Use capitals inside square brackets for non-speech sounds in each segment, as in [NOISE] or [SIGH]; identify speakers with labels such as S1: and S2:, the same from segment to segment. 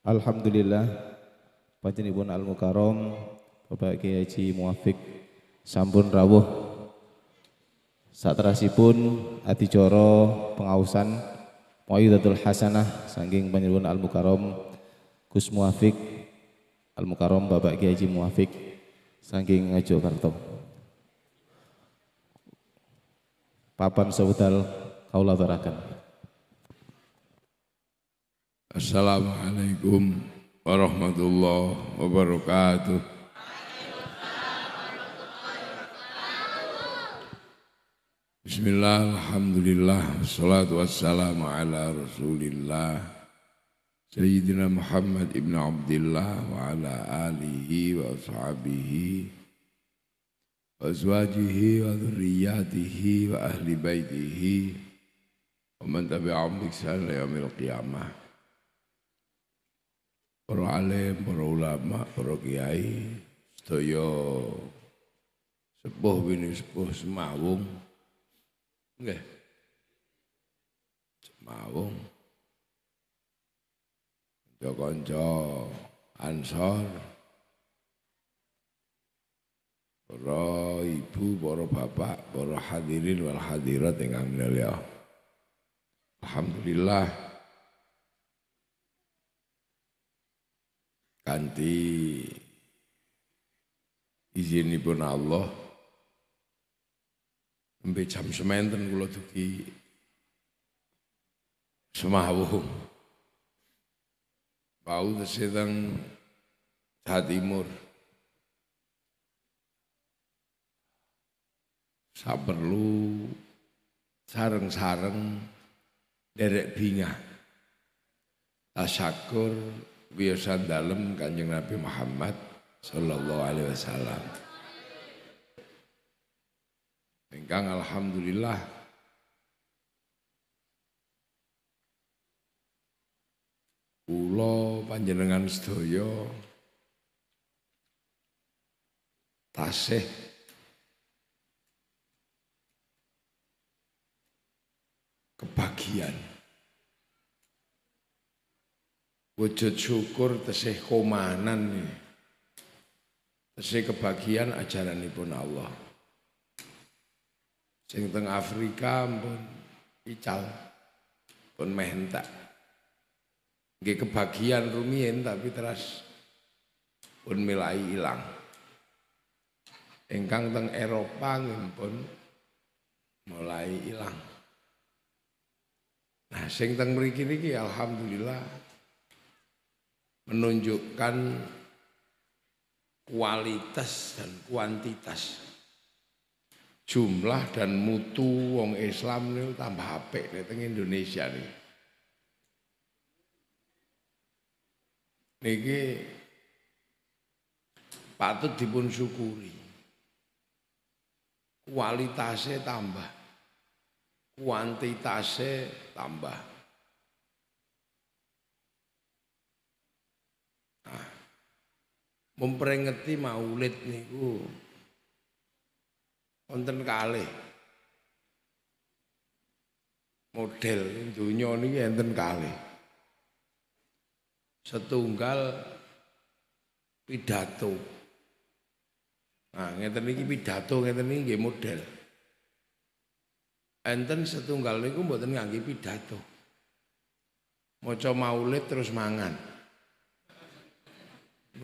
S1: Alhamdulillah panjenengan al mukarom
S2: Bapak Kiai Haji Muafik sampun rawuh satrasipun pengausan, pengawasan datul Hasanah saking Bun al mukarom Gus Muafik al mukarom Bapak Kiai Haji Muafik saking Kartom
S1: papan sebutal, kaula barakan Assalamualaikum warahmatullahi wabarakatuh. Bismillah, Alhamdulillah, Salatu wassalamu ala rasulillah Sayyidina Muhammad ibn Abdullah wa ala alihi wa sahabihi wa azwajihi wa dhurriyatihi wa ahli baytihi wa man tabi'ahum bi ihsan qiyamah para alim, para ulama, para kiai, sedaya sepuh bini sepuh semawung. Nggih. Semawung. Kanca-kanca Ansor. Para ibu, para bapak, para hadirin wal hadirat ingkang mulya. Alhamdulillah. izin ibu Allah sampai jam semanten kula dugi semawuh bau sedang Jawa Timur perlu sarang-sarang derek bingah tasakur biasa dalam kanjeng Nabi Muhammad Sallallahu Alaihi Wasallam. Engkang Alhamdulillah Kulo panjenengan sedoyo tasih kebahagiaan Wujud syukur tesih komanan Tesih kebagian pun Allah. Sing teng Afrika pun ical pun mehentak. entak. kebagian tapi teras pun milai hilang. Engkang teng Eropa pun mulai hilang. Nah, sing teng mriki niki alhamdulillah menunjukkan
S2: kualitas dan kuantitas
S1: jumlah dan mutu wong Islam ini tambah HP di Indonesia nih niki patut dipun syukuri kualitasnya tambah kuantitasnya tambah memperingati
S2: maulid niku wonten kalih
S1: model dunia ini enten kali, setunggal pidato nah ngeten niki pidato ngeten ini model enten setunggal niku mboten ngaji pidato
S2: maca maulid terus mangan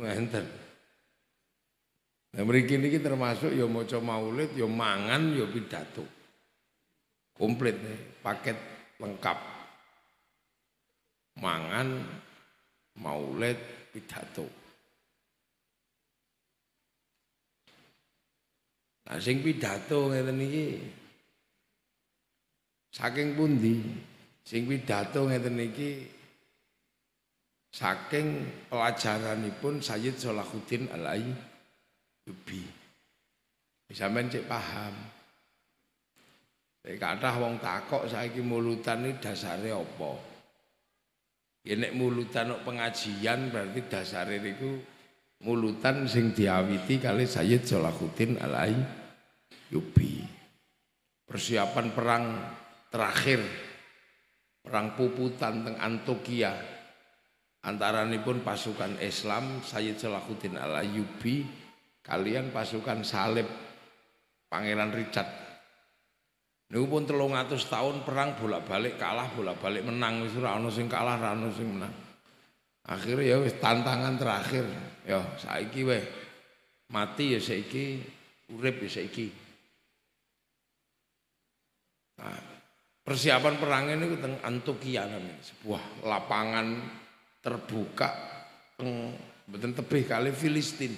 S2: enten Nah mriki niki termasuk ya coba maulid, ya mangan, ya pidato. Komplit nih, ya, paket lengkap.
S1: Mangan, maulid, pidato. Nah sing pidato ngeten niki saking pundi? Sing pidato ngeten niki
S2: saking pelajaranipun Sayyid Salahuddin Al-Ayyubi Yubi. bisa mencik paham. Saya kathah wong takok saiki mulutan ini dasarnya apa? ini ya mulutan pengajian berarti dasarnya itu
S1: mulutan sing diawiti kali Sayyid Jolakutin alai Yubi. Persiapan
S2: perang terakhir perang puputan teng Antokia antara ini pun pasukan Islam Sayyid Salahuddin Al Yubi kalian pasukan salib Pangeran Richard Ini pun 300 tahun perang bolak-balik kalah bolak-balik menang misalnya ora sing kalah sing menang akhirnya ya tantangan terakhir ya saiki weh mati ya saiki urip ya saiki nah, persiapan perang ini tentang Antukia namanya sebuah lapangan terbuka betul beten
S1: tebih kali Filistin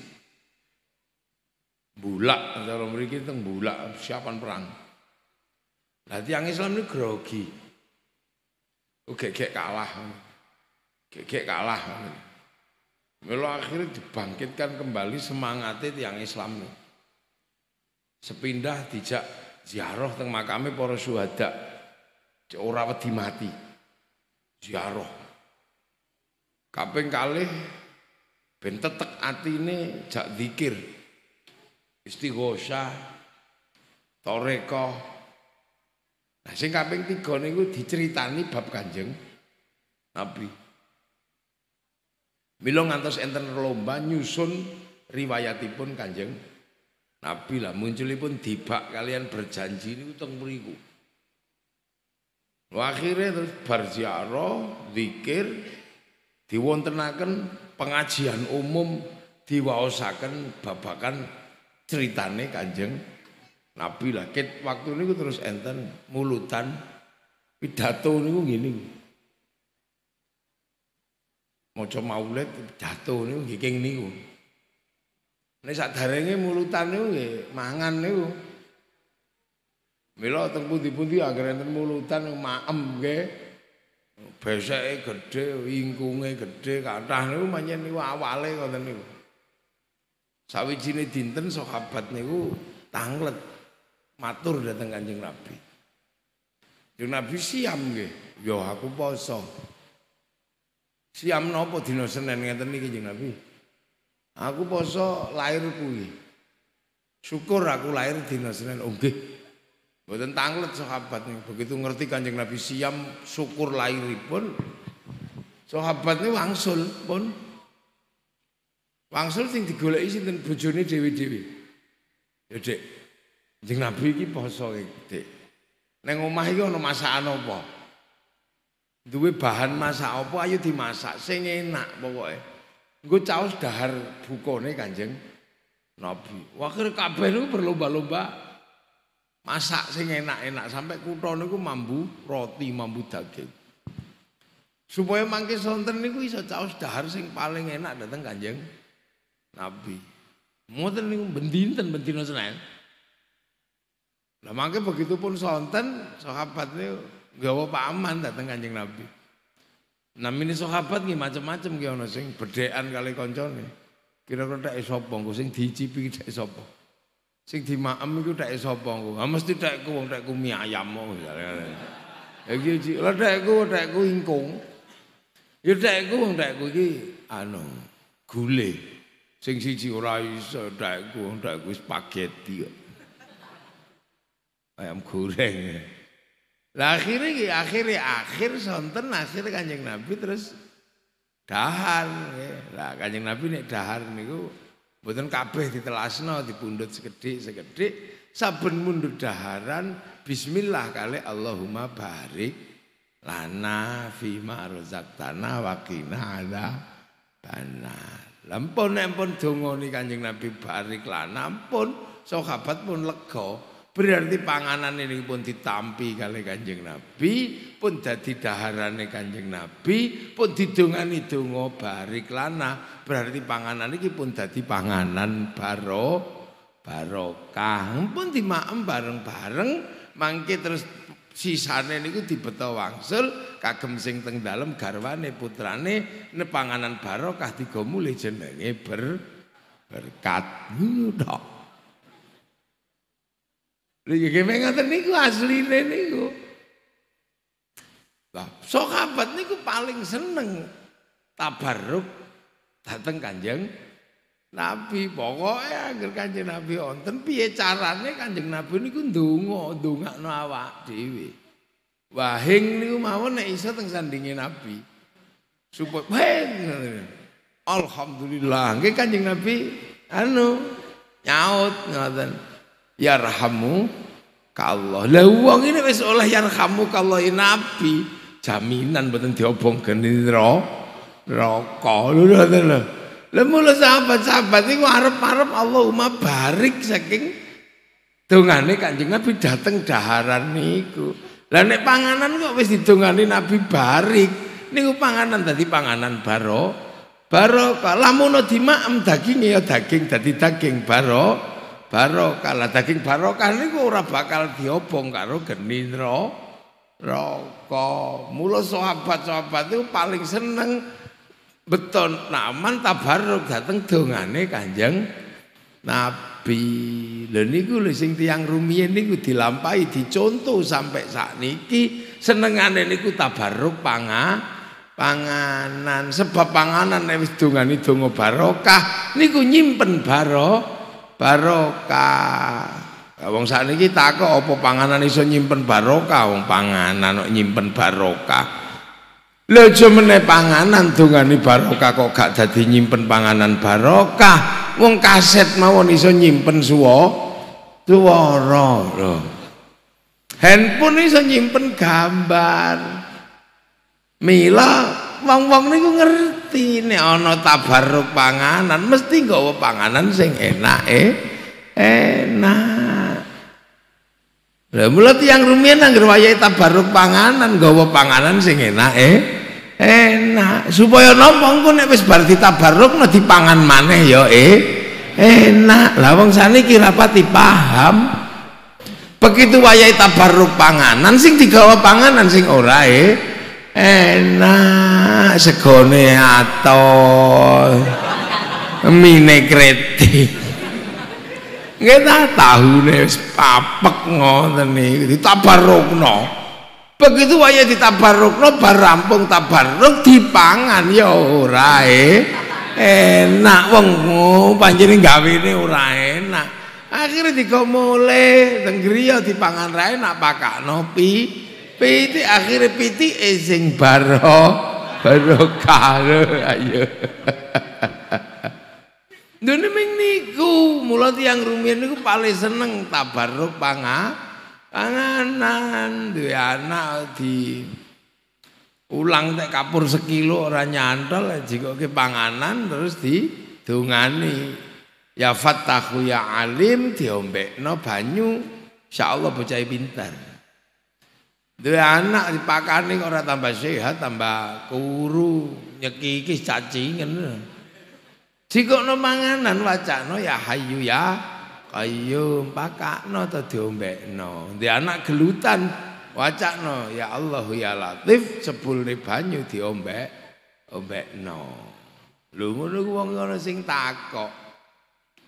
S1: bulak cara mriki teng bulak siapan perang. Nanti yang Islam ini grogi. oke oh, kalah. Gegek kalah. Melo akhirnya dibangkitkan kembali
S2: semangatnya yang Islam. Sepindah dijak ziarah teng makamnya para suhada. Ora wedi mati. Ziarah. Kaping kali, ben hati ini jak zikir istighosah, toreko. Nah, sing kaping 3 niku diceritani bab Kanjeng Nabi.
S1: Mila ngantos enten lomba nyusun riwayatipun Kanjeng Nabi lah munculipun dibak kalian berjanji ini utang beriku, Akhirnya terus berziarah, zikir,
S2: diwontenaken pengajian umum diwaosaken babakan ceritane Kanjeng Nabi lah ket waktu ini terus enten mulutan pidato ini gini, mau maulid pidato niku ini keng saat hari ini mulutan ini nggih mangan niku. Mila teng pundi-pundi agar enten mulutan maem nggih. Beseke gede, ingkunge gede, kathah ini menyen niku awale ngoten ini. Sawijine dinten sahabat niku tanglet matur dateng Kanjeng Nabi. Kanjeng Nabi siam nggih, Yo ya, aku poso. Siam nopo dina Senin ngeten niki Kanjeng Nabi? Aku poso lahir kuwi. Syukur aku lahir dina Senin. Oh nggih. Mboten tanglet sahabat niku. Begitu ngerti Kanjeng Nabi siam syukur lahiripun
S1: sahabat niku wangsul pun. Wangsul sing digoleki sinten bojone dewi-dewi. Ya dek. Jeneng Nabi iki poso iki dek.
S2: Nang omah iki ana masakan apa? Duwe bahan masak apa ayo dimasak sing enak pokoke. Engko caos dahar bukone Kanjeng Nabi. Wakir kabeh niku berlomba-lomba masak sing enak-enak sampai kutho niku mambu roti, mambu daging. Supaya mangke sonten niku iso caos dahar sing paling enak dateng Kanjeng. Nabi. Nabi. Mboten niku bendinten bendina Senin. Lah mangke begitu pun sonten sahabat niku gawa paman dateng Kanjeng Nabi. Namine sahabat nggih macam-macam ki ana sing bedhekan kali kancane. Kira-kira tak eshopong engko sing dicipi tak sapa. Sing dimaem iku tak sapa engko. Ha mesti tak wong tak mie ayam kok. Iki cik, lha tekku tekku ingkung. Ya tekku wong tekku iki anu gulai. sing siji ora iso daiku daiku spageti ayam goreng lah akhirnya iki akhire akhir sonten akhir kanjeng nabi terus dahar lah kanjeng nabi nek dahar niku mboten kabeh ditelasno dipundhut sekedhik sekedhik saben mundhut daharan bismillah kali Allahumma barik lana fi ma razaqtana wa qina ada Lampun empun dongoni kanjeng Nabi barik lah. Nampun sahabat pun lega. Berarti panganan ini pun ditampi kali kanjeng Nabi. Pun jadi daharane kanjeng Nabi. Pun didungani dongo barik lana. Berarti panganan ini pun jadi panganan baro. Barokah. Pun dimakam bareng-bareng. Mangki terus sisane niku dibeta wangsul kagem sing teng dalem garwane putrane nepanganan barokah tiga mulih jenenge ber berkat ngono tok Lha iki ngene niku asline niku Lah sahabat niku paling seneng tabarruk dateng Kanjeng Nabi pokoknya agar kanjeng Nabi onten piye carane kanjeng Nabi ini ku dungo dunga no awak dewi. Wahing ini mawon nek iso teng sandingin Nabi. Supot wahing. Alhamdulillah. Nggih Kanjeng Nabi anu nyaut ngoten. Ya rahamu ka Allah. Lah wong ini wis oleh ya rahamu ka Allah Nabi. Jaminan mboten diobong geni ro. Roko lho ngoten lho. Lemulo sahabat-sahabat ini harap-harap Allahumma barik saking dongane kanjeng Nabi dateng daharan niku. Lah nek panganan kok wis didongani Nabi barik. Niku panganan tadi panganan baro. Baro lamuno dimakem daging ya daging dadi daging baro. Baro kala daging baro kan niku ora bakal diobong karo geni neraka. Mula sahabat-sahabat itu paling seneng beton naman tabaruk dateng dongane kanjeng nabi lho niku lho sing tiyang rumiyin niku dilampahi dicontoh sampai saat niki senengane niku tabaruk panga panganan sebab panganan nek wis dongane donga barokah niku nyimpen baro barokah wong sak niki takok apa panganan iso nyimpen barokah wong panganan kok nyimpen barokah Lha jemene panganan dungani barokah kok gak dadi nyimpen panganan barokah. Wong kaset mawon iso nyimpen suwa swara. Handphone iso nyimpen gambar. Mila wong-wong niku ngerti nek ana tabaruk panganan mesti nggawa panganan sing enak enak. Lah mula tiyang rumiyin nang ngrewayahi tabaruk panganan, gawa panganan sing enak eh. Enak. Supaya nopo engko nek wis bar ditabaruk nek dipangan maneh ya eh. Enak. Lah wong saniki rapati dipaham Begitu wayahi tabarruk panganan sing digawa panganan sing ora eh. Enak segone atau mine kritik. Kita tahu nih papek ngoten nih ditabarukno. Begitu wayah ditabarukno bar rampung tabaruk dipangan ya ora eh. enak wong oh, panjene gawe ini ora enak. Akhirnya dikomole teng griya dipangan rae nak pakakno pi piti akhirnya piti ezing
S1: eh, baro baro karo ayo. [LAUGHS]
S2: Dene ming niku, mula tiyang rumiyin niku paling seneng tabarruk panga panganan duwe anak di ulang tek kapur sekilo ora nyantol jikoke panganan terus di dungani. Ya fattahu ya alim diombekno banyu insyaallah bocah pintar. Duwe anak dipakani orang tambah sehat, tambah kuru, nyekiki cacingan. Dikono manganan wacana ya hayu ya qayyum pakakno ta diombekno. Di anak gelutan wacana ya Allahu ya Latif sepulne banyu diombek ombekno. Lho ngono ku wong ngono sing takok.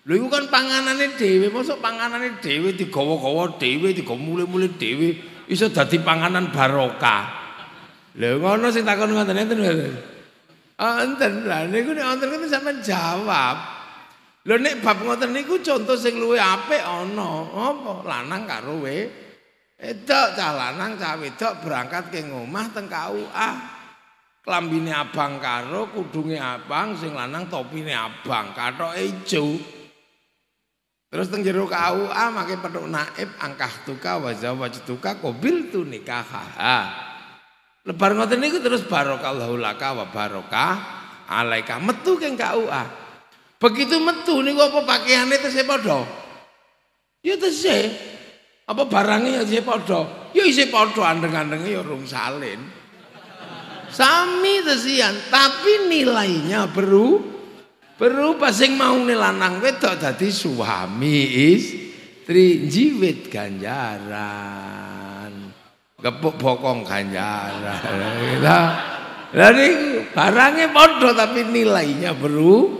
S2: Lho iku kan panganane dhewe, mosok panganane dhewe digawa-gawa dhewe, digomule-mule dhewe iso dadi panganan barokah. Lho ngono sing takon ngoten niku. Anten lah, ini ku nih kan sampe jawab. Lo nih bab ngonten nih ku contoh sing luwe ape ono, apa lanang karo we. Itu cah lanang cah wedok berangkat ke ngomah teng KUA. Kelambini abang karo, kudungi abang, sing lanang topini abang, karo ijo. Terus teng jero KUA make petuk naib angkah tuka wajah wajah tuka kobil tu nikah. Ha, Lebar ngoten niku terus barokallahu laka wa baroka alaika metu keng KUA. Begitu metu niku apa pakaiannya terus padha? Ya terus apa barangnya ya sih podo, ya sih podo andeng andeng ya rung salin, sami tesian, tapi nilainya beru, beru pasing mau nilanang wedok tadi suami istri jiwit ganjaran. Kepok-pokong ganjar.
S1: Lah niku
S2: barange padha tapi nilainya beru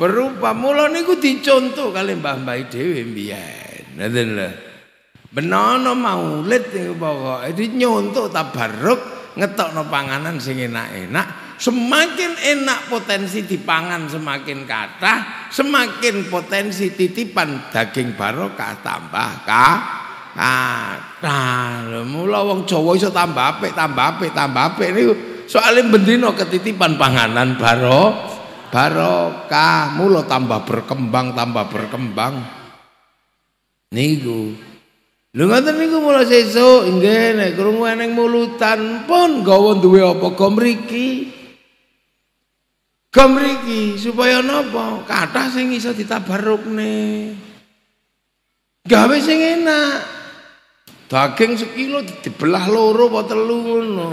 S2: berupa mulo niku dicontoh kali mbah-mbah dhewe mbiyen. Ngoten lho. Benono maulid niku pokoke dinyonto tabarruk ngetokno panganan sing enak-enak. Semakin enak potensi dipangan semakin kathah, semakin potensi titipan daging barokah tambah kah. Nah, mula wong Jawa iso tambah apik, tambah apik, tambah apik niku soal e bendina ketitipan panganan baro barokah mula tambah berkembang, tambah berkembang. Niku. Lho ngoten niku mula sesuk nggih nek krungu eneng mulutan pun gawa duwe apa go mriki. Go mriki supaya napa? Kathah sing iso ditabarukne. Gawe sing enak. Daging sekilo dibelah loro apa telu ngono,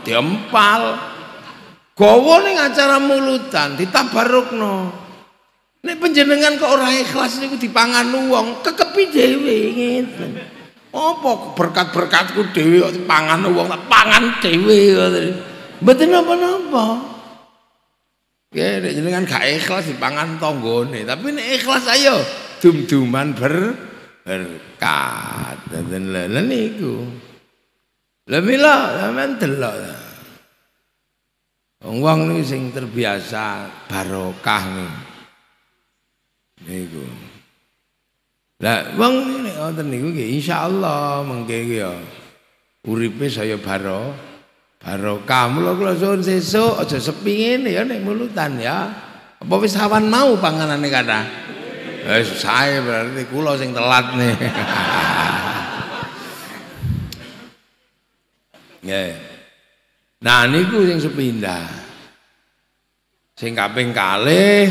S2: diempal. Gowo ning acara mulutan ditabarukno. Nek panjenengan kok ora ikhlas niku dipangan wong, kekepi dhewe ngene. Apa berkat-berkatku dhewe kok dipangan wong, Dipangan dhewe ngene. Mboten napa-napa. Ya nek jenengan gak ikhlas dipangan tanggane, tapi nek ikhlas ayo dum-duman ber berkat dan lain lain itu. lebih lah sampean delok wong wong niku sing terbiasa barokah nih. Nih niku Nah, wong nek wonten niku nggih insyaallah mengke ya uripe saya baro kamu lo kalau suwun sesuk aja sepi ngene ya nih mulutan ya apa wis sawan mau panganane kathah Eh susah ya, berarti kulo sing telat nih. Nih, ya. Nah niku sing sepindah. Sing kaping kalih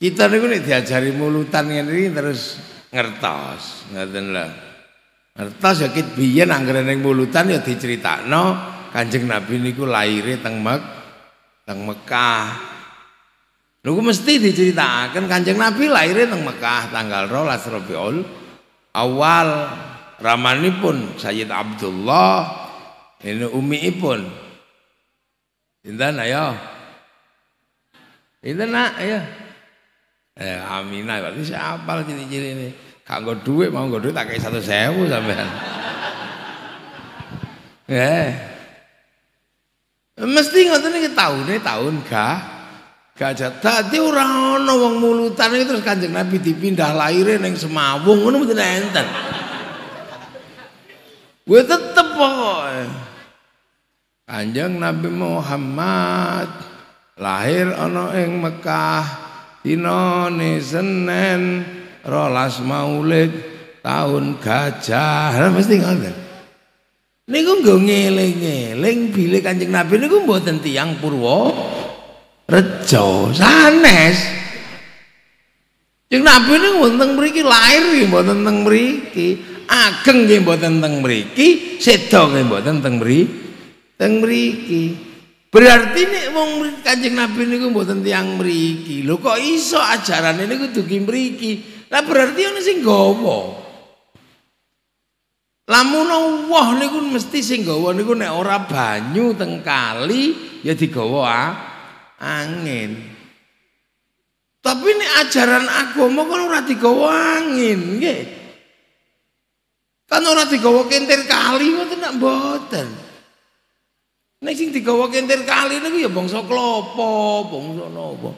S2: kita niku nih diajari mulutan ini terus ngertos, ngoten lah. Ngertos ya kit biyen anggere ning mulutan ya diceritakno Kanjeng Nabi niku lahir teng Mek teng Mekah. Lalu mesti diceritakan Kanjeng Nabi lahir di Mekah tanggal rolas Rabiul awal pun Sayyid Abdullah ini umi pun. Intan ayo? Intan nak ayo? Eh Aminah berarti siapa apal ciri-ciri ini. Kanggo duit mau nggo duit tak satu 100.000 sampean. Eh. Mesti ngoten iki nih tahun kah gajah tadi orang ono wong mulutan itu terus kanjeng nabi dipindah lahirin neng semawung ngono mesti enten gue tetep pokoknya kanjeng nabi Muhammad lahir ono ing Mekah dino Senin rolas maulid tahun gajah nah, mesti ngonten niku nggo ngeling-ngeling bile kanjeng nabi niku mboten tiang purwo
S1: rejo
S2: sanes yang nabi ini wonten mriki Lair nggih mboten teng mriki ageng nggih mboten teng mriki Seda nggih mboten teng mriki teng mriki berarti nek wong nabi niku mboten tiyang mriki lho kok iso ajaran ini kudu ki mriki lah berarti ono sing gawa Lamun wah niku mesti sing gawa niku nek ora banyu teng kali ya digawa ah. angin. Tapi ini ajaran agama kan ora digawa angin, nggih. Kan ora digawa kentir kali ngoten nak mboten. Nek sing digawa kentir kali niku ya bangsa klopo, bangsa napa.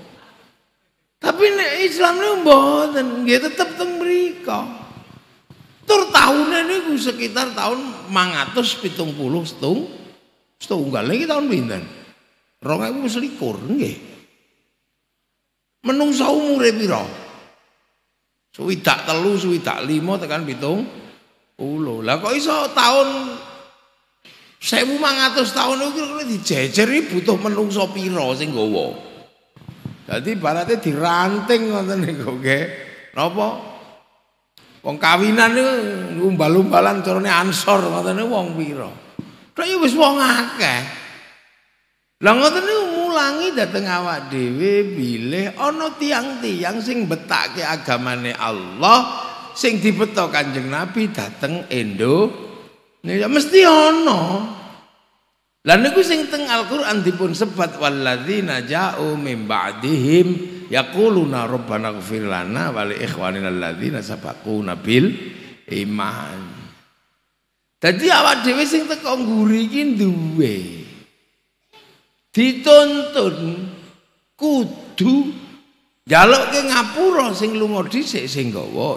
S2: Tapi ini Islam niku mboten, nggih tetep teng mriku. Tur tahunnya ini sekitar tahun 570 setung Setunggal ini tahun pindah Rong ewu selikur, nggih. Menungsa umure pira? Suwidak telu, suwidak lima, tekan pitung. Ulo, lah kok iso tahun Sewu mang atus tahun itu kira-kira butuh menungso piro sing gowo. Jadi baratnya diranting nonton nih gue, nopo. Wong kawinan itu umbal-umbalan corone ansor nonton nih wong piro. Tapi wis wong akeh. Lah ngoten niku mulangi dateng awak dhewe bilih ana tiang-tiang sing betake agamane Allah sing dibeto Kanjeng Nabi dateng Indo. Nih ya, ya, mesti ana. Lah niku sing teng Al-Qur'an dipun sebat walladzina ja'u mim ba'dihim yaquluna rabbana ighfir lana wa li ikhwanina alladzina sabaquna bil iman. Dadi awak dhewe sing teko ngguri iki duwe. dituntun kudu njalukke ngapura sing lunga dhisik sing gawa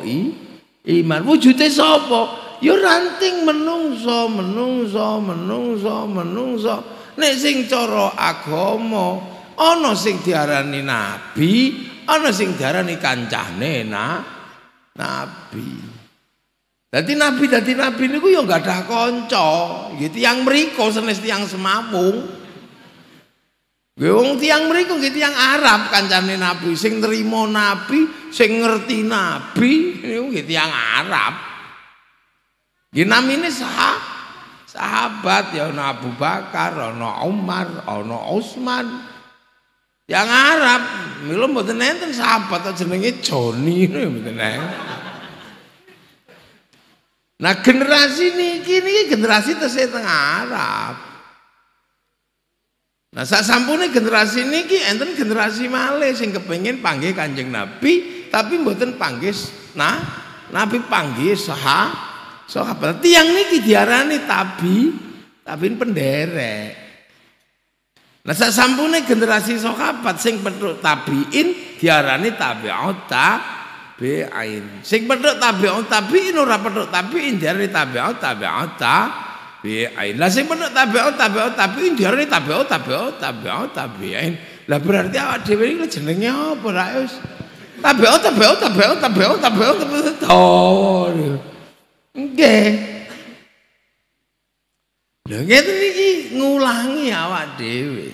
S2: iman wujute sapa ya ranting menungso menungso menungso menungso nek sing cara agama ana sing diarani nabi ana sing diarani kancane nabi Dadi nabi dadi nabi niku ya gak ada kanca, gitu yang mriku senes tiyang semapung. Gue Wong tiang mereka gitu yang Arab kan kancane Nabi, sing nerimo Nabi, sing ngerti Nabi gue gitu yang Arab. Ginam ini sahab, sahabat ya ono Abu Bakar, ono Umar, ono Utsman. Yang Arab, mau tenen enten sahabat atau jenenge Joni mau [LAUGHS] tenen. Nah generasi ini, kini generasi tersebut Arab. Nah saat sampune generasi ini ki enten generasi malih sing kepengen panggil Kanjeng Nabi tapi mboten panggil nah Nabi panggil saha sahabat. Tiang niki diarani tabi, tapi penderek. Nah saat sampune generasi sahabat sing perlu tabiin diarani tabi'ut ain Sing tabi tabi'ut tabiin ora perlu tabiin diarani tabi'ut tabi'ut tabi'in tabi'in. Lah sing penuh tabi'ut tabi'ut tabi'in diarani tabi'ut tabi'ut tabi'ut tabi'in. Lah berarti awak dhewe iki jenenge apa ra wis? Tabi'ut tabi'ut tabi'ut tabi'ut tabi'ut tabi'ut. Oh. Nggih. Lha ngeten iki ngulangi awak dhewe.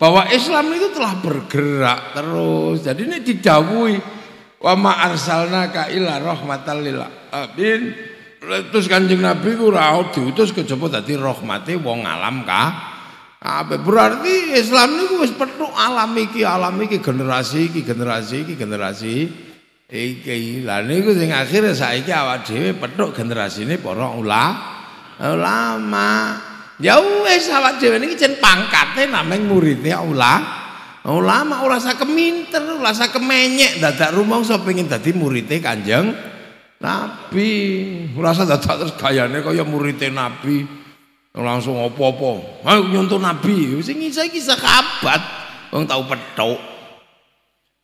S2: Bahwa Islam itu telah bergerak terus. Jadi ini didawuhi wa ma arsalna ka ila lil alamin terus kanjeng nabi ku ora diutus kejaba dadi rahmate wong alam ka Apa berarti Islam ini wis penuh alam iki, alam iki generasi iki, generasi iki, generasi iki. Lah niku sing akhire saiki awak dhewe penuh generasine para ulama. Ulama. Ya wis awak dhewe niki jeneng pangkate namung muridnya ulama. Ulama ora usah keminter, ora usah kemenyek dadak rumangsa pengin dadi muridnya Kanjeng. Nabi, merasa dadak terus gayane kaya murid Nabi. Langsung apa-apa. Ayo nyontoh Nabi, sing ngisah iki sahabat wong tau petuk.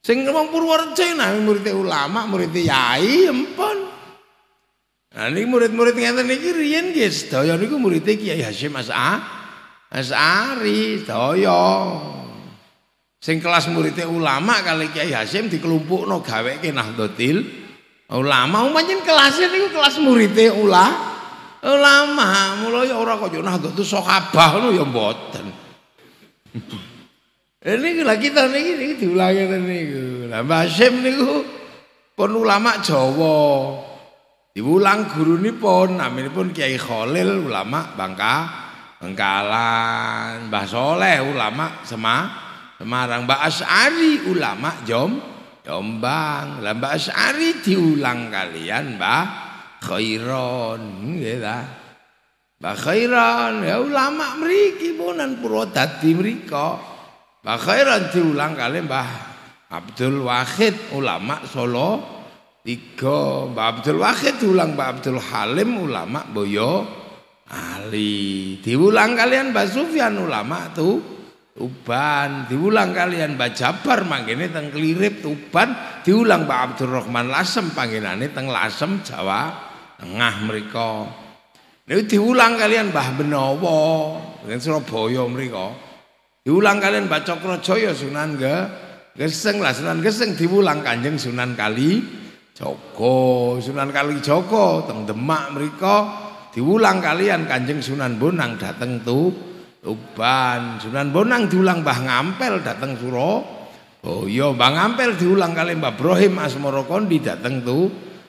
S2: Sing wong Purworejo nah murid ulama, murid yai empon. Nah ini murid-murid ngeten iki riyen nggih sedaya niku murid Kiai Hasyim Mas'a. Mas'ari Sing kelas murid ulama kali Kiai Hasyim dikelompokno gaweke Nahdlatul Ulama oh, umpamanya kelasnya niku kelas muridnya ulama. Ulama, oh, mulai ya orang kok jonah tuh sokabah lu ya boten. [LAUGHS] Ini lagi kita nih, ini diulangi ini Lah Mbah Hasyim niku pun ulama Jawa. Diulang guru nih pun, namanya pun Kiai Khalil ulama Bangka, Bengkalan, Mbah Soleh ulama Sema, Semarang, bahasari Asari ulama Jom, Jombang. Lah Mbak Asy'ari diulang kalian Mbak Khairon gitu, bah Mbak Khairon ya ulama mriki punan Purwodadi mriko. Mbak Khairon diulang kali Mbah Abdul Wahid ulama Solo tiga bah Abdul Wahid diulang bah Abdul Halim ulama Boyo Ali diulang kalian bah Sufyan ulama tuh Tuban diulang kalian Mbak Jabar manggene teng Klirip Tuban diulang Mbak Abdurrahman Lasem panggilane teng Lasem Jawa tengah mereka Nek diulang kalian Mbah Benowo teng Surabaya mereka diulang kalian Mbak Cokrojoyo Sunan ge Geseng lah Sunan Geseng diulang Kanjeng Sunan Kali Joko Sunan Kali Joko teng Demak mereka diulang kalian Kanjeng Sunan Bonang dateng tuh Tuban, Sunan Bonang diulang Mbah Ngampel datang Suro. Oh iya Mbah Ngampel diulang kali Mbah Brohim Asmoro Kondi datang tuh.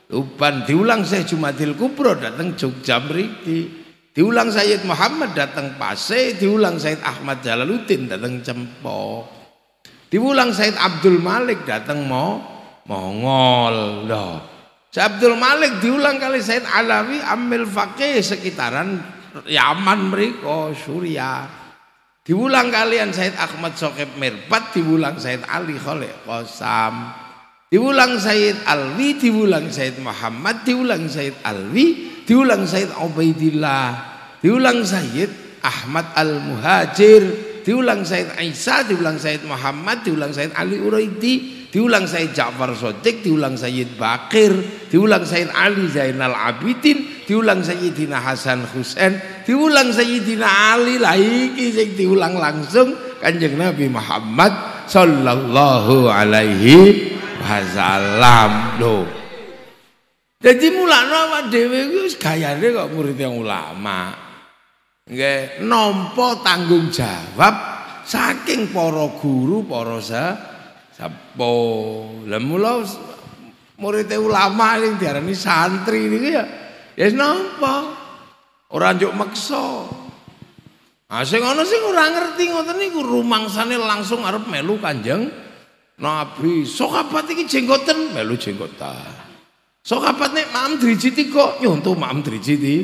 S2: Tuban diulang Syekh Jumadil Kubro datang Jogja Meriki Diulang Sayyid Muhammad datang Pase, diulang Sayyid Ahmad Jalaluddin datang Cempo Diulang Sayyid Abdul Malik datang Mo Mongol. Loh. Sayyid Abdul Malik diulang kali Sayyid Alawi Amil Fakih sekitaran Yaman mereka Surya diulang kalian Said Ahmad Sokeb Mirbat diulang Said Ali Khalid Qasam diulang Said Alwi diulang Said Muhammad diulang Said Alwi diulang Said Ubaidillah diulang Said Ahmad Al Muhajir diulang Said Isa diulang Said Muhammad diulang Said Ali Uraidi diulang Said Ja'far Sojek. diulang Said Bakir diulang Said Ali Zainal Abidin diulang Sayyidina Hasan Husain diulang Sayyidina Ali lah iki sing diulang langsung Kanjeng Nabi Muhammad sallallahu alaihi wasallam lho jadi mulakno awak dhewe wis gayane kok murid yang ulama nggih nampa tanggung jawab saking para guru para sepo lha mula murid ulama ini diarani santri ini ya Ya yes, napa? Ora njuk meksa. Ah sing ngono sing ora ngerti ngoten niku rumangsane langsung arep melu Kanjeng Nabi. Sokapat iki jenggoten, melu jenggotan. Sokapat nek mam driji kok. nyuntu mam driji di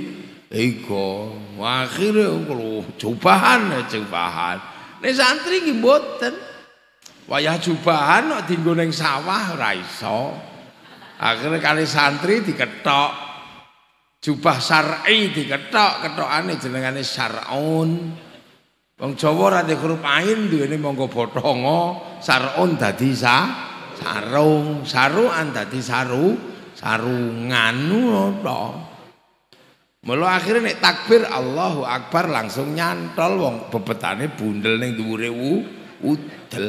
S2: ego. Akhire kulo jubahan, jubahan. Nek santri iki mboten. Wayah jubahan kok dinggo ning sawah ora iso. Akhire kali santri diketok. jubah syar'i diketok ketokane jenengane syar'un wong Jawa ora di huruf ain duwene monggo bathonga syar'un dadi sa sarung saruan dadi saru sarungan to Mula akhire nek takbir Allahu Akbar langsung nyantol wong bebetane bundel ning dhuwure udel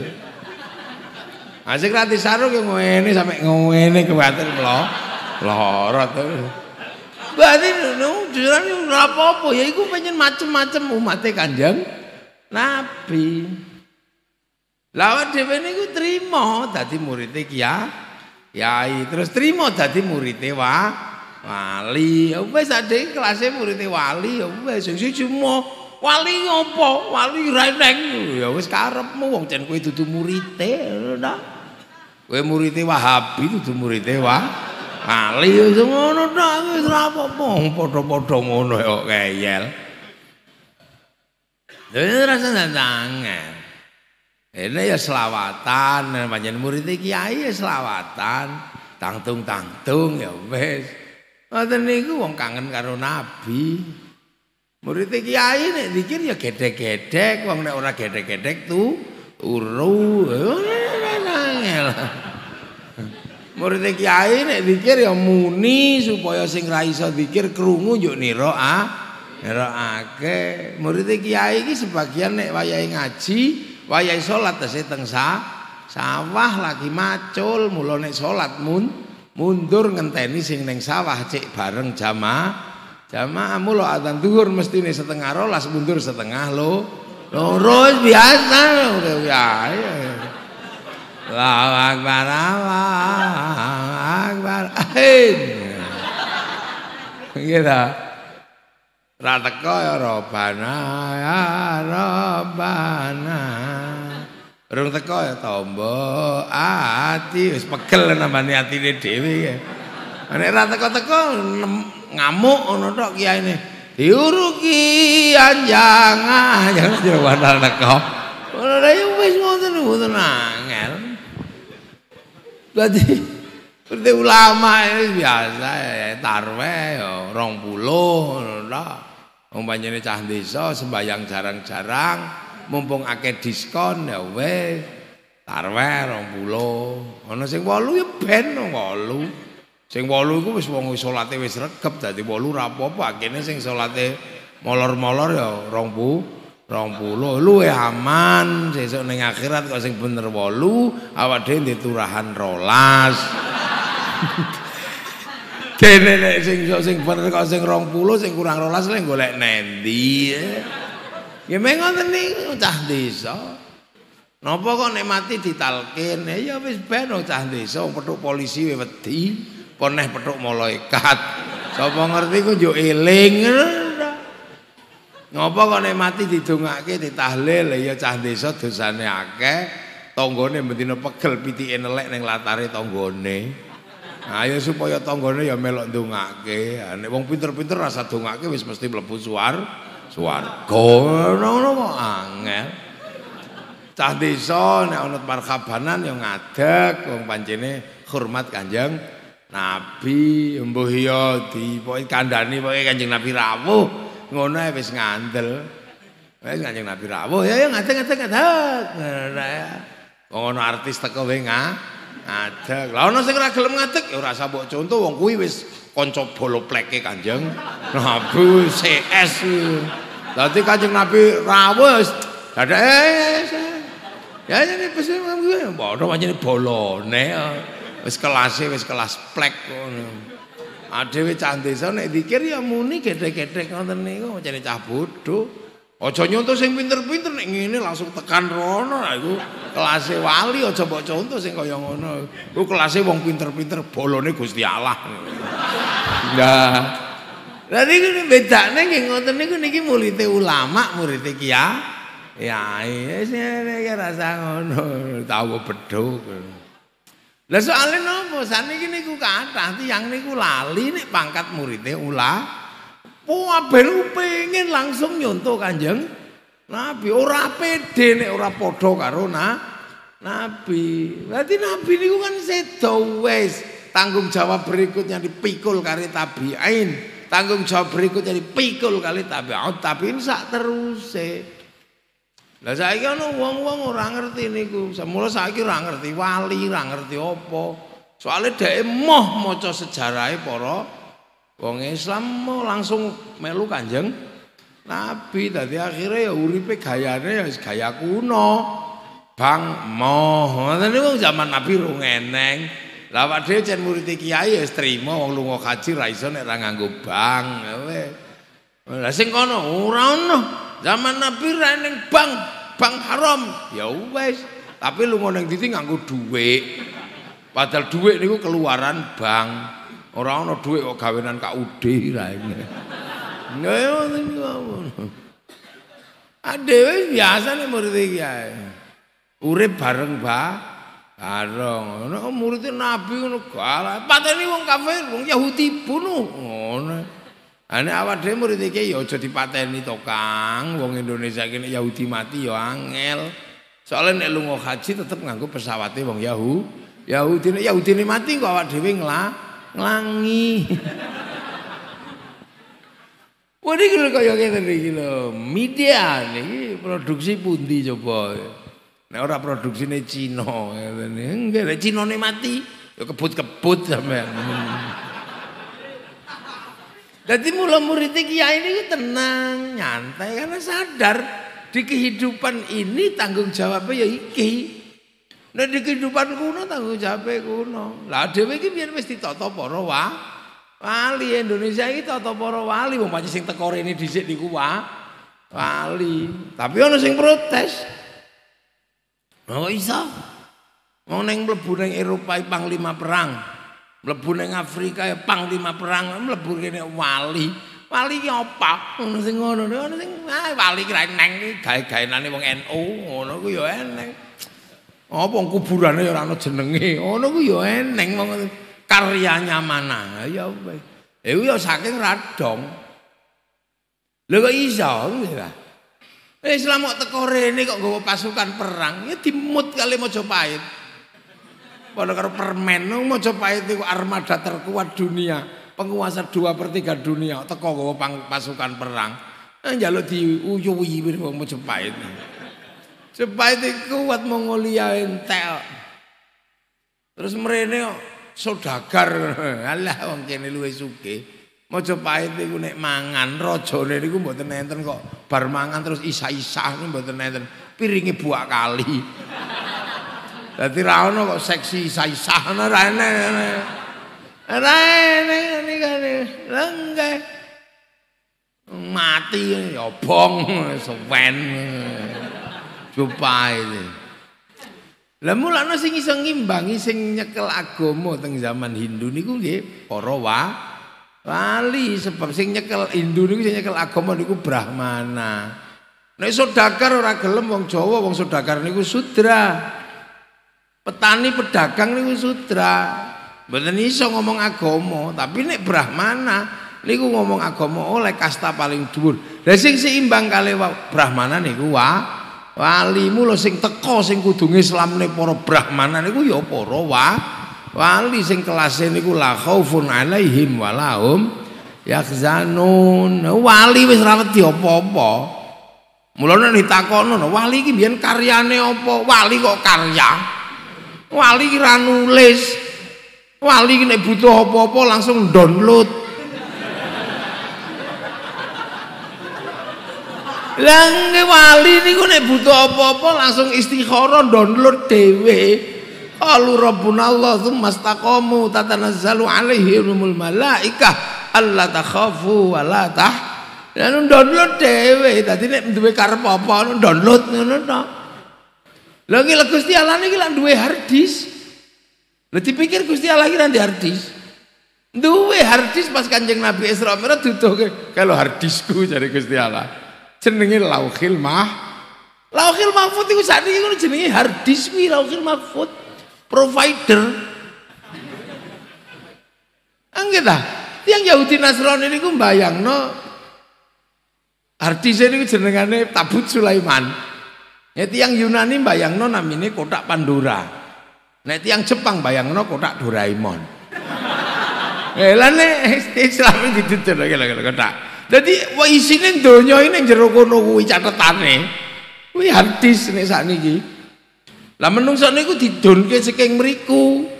S2: Asik ra sarung ya ngene sampe ngene kuwatir lho lara terus Berarti nu jurang yang apa-apa ya iku pengen macam-macam umat Kanjeng Nabi. Lawan dhewe niku trimo dadi murid ya. terus trimo dadi murid wa wali. Ya wis sadhe kelasé murid wali ya wis sing siji Wali ngopo? Wali reneng. Ya wis karepmu wong cen kowe dudu murid e. Kowe murid Wahabi dudu murid Wahabi. Ali wis ngono tok wis ora apa-apa padha-padha ngono kok keyel. Dene rasane tangan. Ini ya selawatan, panjenengan murid iki kiai ya selawatan, tangtung-tangtung ya wis. Mboten niku wong kangen karo nabi. Murid iki kiai nek dikir ya gedhe-gedhek, wong nek ora gedhe-gedhek tu uru. Ngelah. Murid kiai nek zikir ya muni supaya sing ra iso zikir krungu yo nira nirake. Murid kiai iki sebagian nek wayahe ngaji, wayahe salat tese teng sawah lagi macul mulo nek salat mun mundur ngenteni sing neng sawah cek bareng jamaah. Jamaah mulo adzan zuhur mestine setengah rolas mundur setengah lo. Loro biasa lho Allahu Akbar Allahu Akbar Gitu Rateko ya robana Ya Rabbana Rung teko ya tombo Ati Wis pegel namanya hati ini Dewi ya Ini rateko teko Ngamuk ono tok kia ini Diuruki anjangan Jangan jauh wadah teko Ini wis ngonton Ini nang Berarti berarti ulama ini biasa ya tarwe ya rong puluh ini cah desa sembayang jarang-jarang, mumpung ake diskon ya weh tarwe rong puluh. Ono sing walu ya ben rong walu. Sing walu itu wis wong sholatnya wis regep, jadi walu rapopo akhirnya sing sholatnya molor-molor ya rong 20 luwe aman sesuk ning akhirat kok sing bener 8 awak dhewe di turahan 12 [LAUGHS] kene nek sing sok sing bener kok sing 20 sing kurang 12 lek golek nendi ya ya meng ngoten niku cah desa napa kok nek mati ditalkin ya wis ben cah desa petuk polisi wedi poneh petuk malaikat sapa ngerti ku yo eling Ngopo kok nek mati didongake ditahlil ya cah desa dosane akeh, tanggane bendina pegel pitike nelek ning latare tanggane. Ayo supaya tanggane ya melok ndongake. Nek wong pinter-pinter rasa dongake wis mesti mlebu suar swarga. Ngono kok angel. Cah desa nek ana marhabanan ya ngadek, wong pancene hormat Kanjeng Nabi, mbuh ya dipoki kandhani poke Kanjeng Nabi rawuh. ngono ae wis ngandel. Wis Kanjeng Nabi rawuh ya ngadeg-ngadeg ngadeg. Wong ono artis teko wae ngadeg. Lah ono sing ora gelem ngadeg ya ora usah mbok conto wong kuwi wis kanca bolopleke Kanjeng Nabi CS. Dadi Kanjeng Nabi rawuh dadak eh Ya ini pesen mau gue, bodoh aja ini bolone, wes kelas sih, wis kelas plek. Bolo. Adewe ah, cah desa nek dikir ya muni gethek-gethek ngoten niku jane cah bodho. Aja nyontoh sing pinter-pinter nek ngene langsung tekan rono lah iku kelase wali aja mbok contoh sing kaya ngono. Ku kelase wong pinter-pinter bolone Gusti Allah. Nah. Lah iki bedane nggih ngoten niku niki murite ulama, murite kiai. Ya, iya sih, ya, rasa ngono, tahu bedok. Lah soalé nopo? Saniki niku kathah tiyang niku lali nek pangkat muridé ulah. Pua belu pengen langsung nyonto Kanjeng Nabi ora pede nek ora padha karo Nabi. Berarti Nabi niku kan sedo wis tanggung jawab berikutnya dipikul kali tabiin. Tanggung jawab berikutnya dipikul kali tabiin. Oh, tapi sak terus eh. Lah saiki ana wong-wong ora ngerti niku. Semula saiki ora ngerti wali, ora ngerti apa. Soale dhek moh maca sejarahe para wong Islam mau langsung melu Kanjeng Nabi. Dadi akhire ya uripe gayane ya gaya kuno. Bang moh. Dene wong zaman Nabi ro ngeneng. Lah padhe jeneng murid kiai ya trimo wong lunga haji ra iso nek ra nganggo bang. Lah sing kono ora ono. Zaman Nabi ra ning bang, bang haram. Ya wis, tapi lu ngono ning titi nganggo dhuwit. Padahal dhuwit niku keluaran bang. Ora ana dhuwit kok gawenan kak Udi ra ini. Ngono sing biasa nih murid iki ae. Urip bareng, ba. Bareng. Ngono murid Nabi ngono galak. Padahal ini wong kafir, wong Yahudi bunuh. Ngono. Ane awak dhewe murid iki ya aja dipateni tokang, Wong Indonesia kini Yahudi mati ya angel. Soalnya nek lunga haji tetep nganggo pesawatnya wong Yahu. Yahudi nek Yahudi ini mati kok awak dhewe ngla nglangi. [LAUGHS] Wah iki lho kaya ngene iki lho. Media niki produksi pundi coba. Nek ora produksine Cina ngene. Enggak nek ne mati ya kebut-kebut sampean. [LAUGHS] Jadi mula murid kiai ini tenang, nyantai karena sadar di kehidupan ini tanggung jawabnya ya iki. Nah di kehidupan kuno tanggung jawabnya kuno. Lah dewe iki biar mesti tata para wali Indonesia iki tata para wali wong pancen sing teko rene dhisik niku wa. wali. Tapi ono sing protes. Mau iso? Mau neng mlebu ning Eropa panglima perang. mlebu ning Afrika ya pang lima perang mlebu kene wali wali ki apa ngono sing ngono ngono sing ah, wali kira neng iki gae-gaenane wong NU ngono ku ya eneng apa kuburane ya ora ono jenenge ngono ku ya eneng wong karyanya mana ya wis iku ya saking radong lho iso ya Islam kok teko rene kok gawa pasukan perang ya dimut kali Majapahit Pada karo permen mau coba itu armada terkuat dunia, penguasa dua per tiga dunia teko pang pasukan perang. jalo mau coba itu, coba itu kuat Mongolia entel. Terus merene kok sodagar. [LAUGHS] Alah wong kene mau coba itu gue nek mangan rojo, rajane gue buat nenten kok bar mangan terus isa-isah nih buat nenten piringi buak kali. Dadi ra ono kok seksi saisah ana ra ene. Ra ene iki kan lengge. Mati ya bong sewen. Jupai iki. Lah mulane sing iso ngimbangi sing nyekel agama teng zaman Hindu niku nggih para wa wali sebab sing nyekel Hindu niku sing nyekel agama niku Brahmana. Nek sodakar ora gelem wong Jawa, wong sodakar niku sudra. petani pedagang niku sutra mboten iso ngomong agama tapi nek brahmana niku ngomong agama oleh kasta paling dhuwur lha sing seimbang kali brahmana niku wa wali mulo sing teko sing kudu ngislamne para brahmana niku ya para wa wali sing kelasnya niku la khaufun alaihim walahum yakhzanun wali wis ra wedi apa-apa mulane ditakono wali iki biyen karyane apa wali kok karya Wali ra nulis. Wali nek butuh apa-apa langsung download. Lange wali niku nek butuh apa-apa langsung istikharah download dhewe. Allahu rabbunallahu tsummastaqamu tatanazzalu alaihimul malaikah alla takhafu wa la tah. Lan download dhewe dadi nek duwe karep apa download ngono tok. Lha iki Gusti Allah niki lak duwe hardis. Lha dipikir Gusti Allah iki nanti hardis. dua hardis pas Kanjeng Nabi Isra Mi'raj ke kalau hardisku jare Gusti Allah. Jenenge Lauhil Mah. Lauhil Mahfud iku sadi ngono jenenge hardis kuwi Lauhil Mahfud provider. Angge ah, ta? Tiang Yahudi Nasrani niku no hardis niku jenengane Tabut Sulaiman. Nek yang Yunani bayang bayangno namine kotak Pandora. Nek yang Jepang bayang bayangno kotak Doraemon. [LAUGHS] Eh lan [LAUGHS] Islam lagi lagi kotak. Jadi wah isine donya ini jero kono nih. catetane. Kuwi nih nek sakniki. Lah menungso niku didonke saking meriku.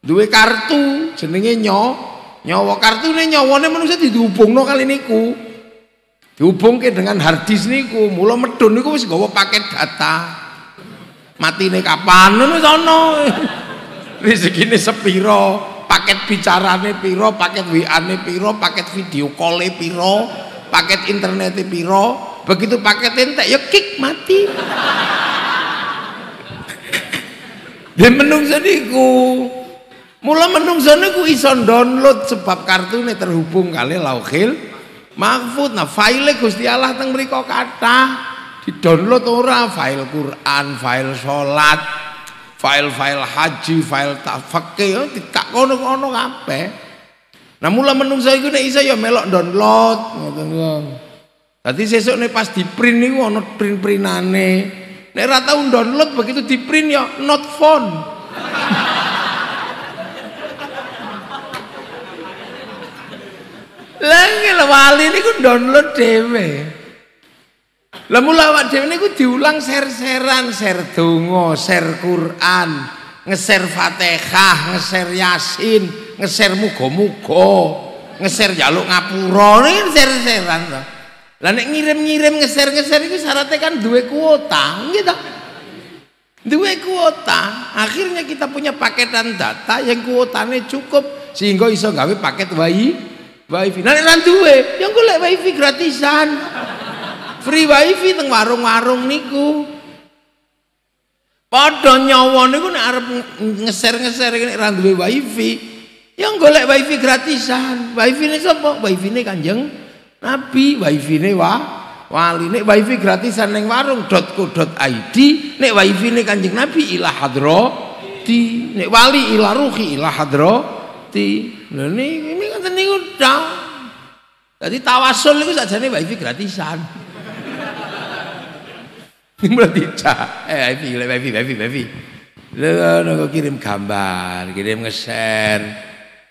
S2: Duwe kartu jenenge nyo. Nyawa kartune nyawane menungso no kali niku. dihubungke dengan hardis niku mula medun niku wis gawa paket data matine kapan wis ana [LAUGHS] rezekine sepiro paket bicarane piro paket wiane piro paket video kole piro paket internete piro begitu paket entek ya kik, mati dia [LAUGHS] menungso niku mula menungso ku iso download sebab kartune terhubung kali lauhil mahfud nah file Gusti Allah teng mriko di download ora file Quran, file salat, file-file haji, file tafakir eh, ditak kono-kono kabeh. Nah mula menungso iku nek iso ya melok download ngoten lho. Dadi sesuk nek pas di-print niku ana print-printane. Nek ora tau download begitu di-print ya not phone. lagi Lah wali ku download dhewe. Lemu lawat awak ini ku diulang ser-seran, ser tungo, ser Quran, ngeser Fatihah, ngeser Yasin, ngeser mugo-mugo, ngeser jaluk ngapuro, ini kan ser-seran Lah nek ngirim-ngirim ngeser-ngeser iki syaratnya kan duwe kuota, gitu. Duwe kuota, akhirnya kita punya paketan data yang kuotanya cukup sehingga iso gawe paket bayi wifi nanti lan yang gue lek wifi gratisan free wifi teng warung-warung niku padha nyawa niku nek arep ngeser-ngeser nek ra duwe wifi ya golek wifi gratisan wifi ne sapa wifi ne kanjeng nabi wifi ne wa wali nek wifi gratisan ning warung.co.id nek wifi ne kanjeng nabi ila hadro di nek wali ila ruhi ila hadro mati. Lha niki ngoten niku tau. Dadi tawasul iku sajane wifi gratisan. [LAUGHS] Ini berarti cak, eh Evi, Evi, Evi, Evi. Lalu aku kirim gambar, kirim ngesen.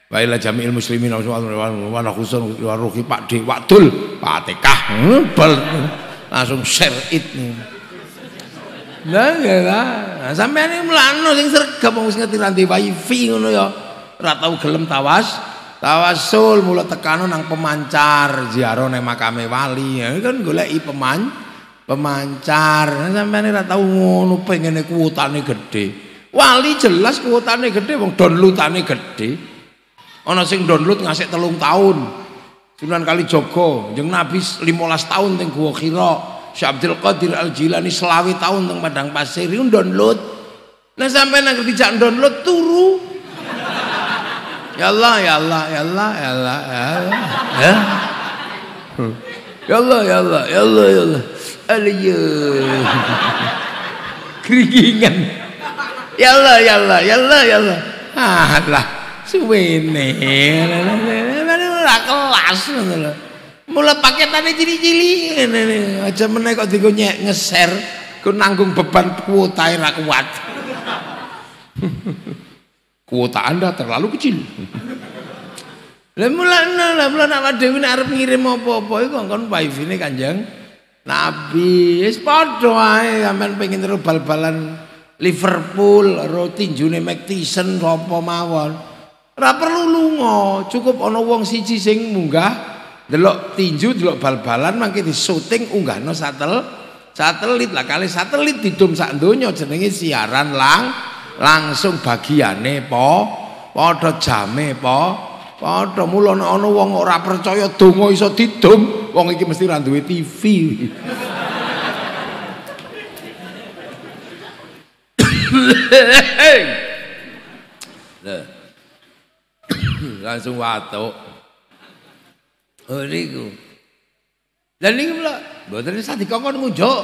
S2: Baiklah jamil muslimin, wana khusus, wana ruhi pak di waktul, pak TK, bel, langsung share it. Nah, ya lah. Sampai ini melano, yang sergap, harus ngerti nanti wifi, ngono ya. Ratau gelem tawas tawasul mula tekanan nang pemancar ziarah nang makame wali ya kan goleki peman pemancar nah, sampeyan ora tau ngono pengene kuwotane gedhe wali jelas kuwotane gedhe wong downloadane gedhe ana sing download ngasih telung tahun Sunan joko, jeng Nabi 15 tahun teng Gua Khira Syekh Abdul Qadir Al Jilani selawi tahun teng Padang Pasir download nah sampai nang kerja download turu Ya Allah, ya Allah, ya Allah, ya Allah, ya Allah. Ya. Ya Allah, ya Allah, ya Allah, ya Allah. Aliya. Keringingan. Ya Allah, ya Allah, ya Allah, ya Allah. Alah, suwene. Ora kelas ngono lho. Mula paketane cili-cili ngene. Aja mana kok digo nyek ngeser, Kau nanggung beban kuotae ra kuat. Kuota Anda terlalu kecil. Lah mulane lah mulane awak dhewe nek arep ngirim apa-apa iku kon wifi-ne Kanjeng Nabi. Wis padha ae sampean pengin terus bal-balan Liverpool ro tinjune McTyson apa mawon. Ora perlu lunga, cukup ana wong siji sing munggah delok tinju, delok bal-balan mangke di syuting unggahno satel satelit lah kali satelit didum sak donya jenenge siaran lang langsung bagiane po padha jame po padha mulo nek ana wong ora percaya donga iso didom. wong iki mesti ora duwe TV
S1: langsung watuk oh niku
S2: lha niku lho mboten sadika kon ngunjuk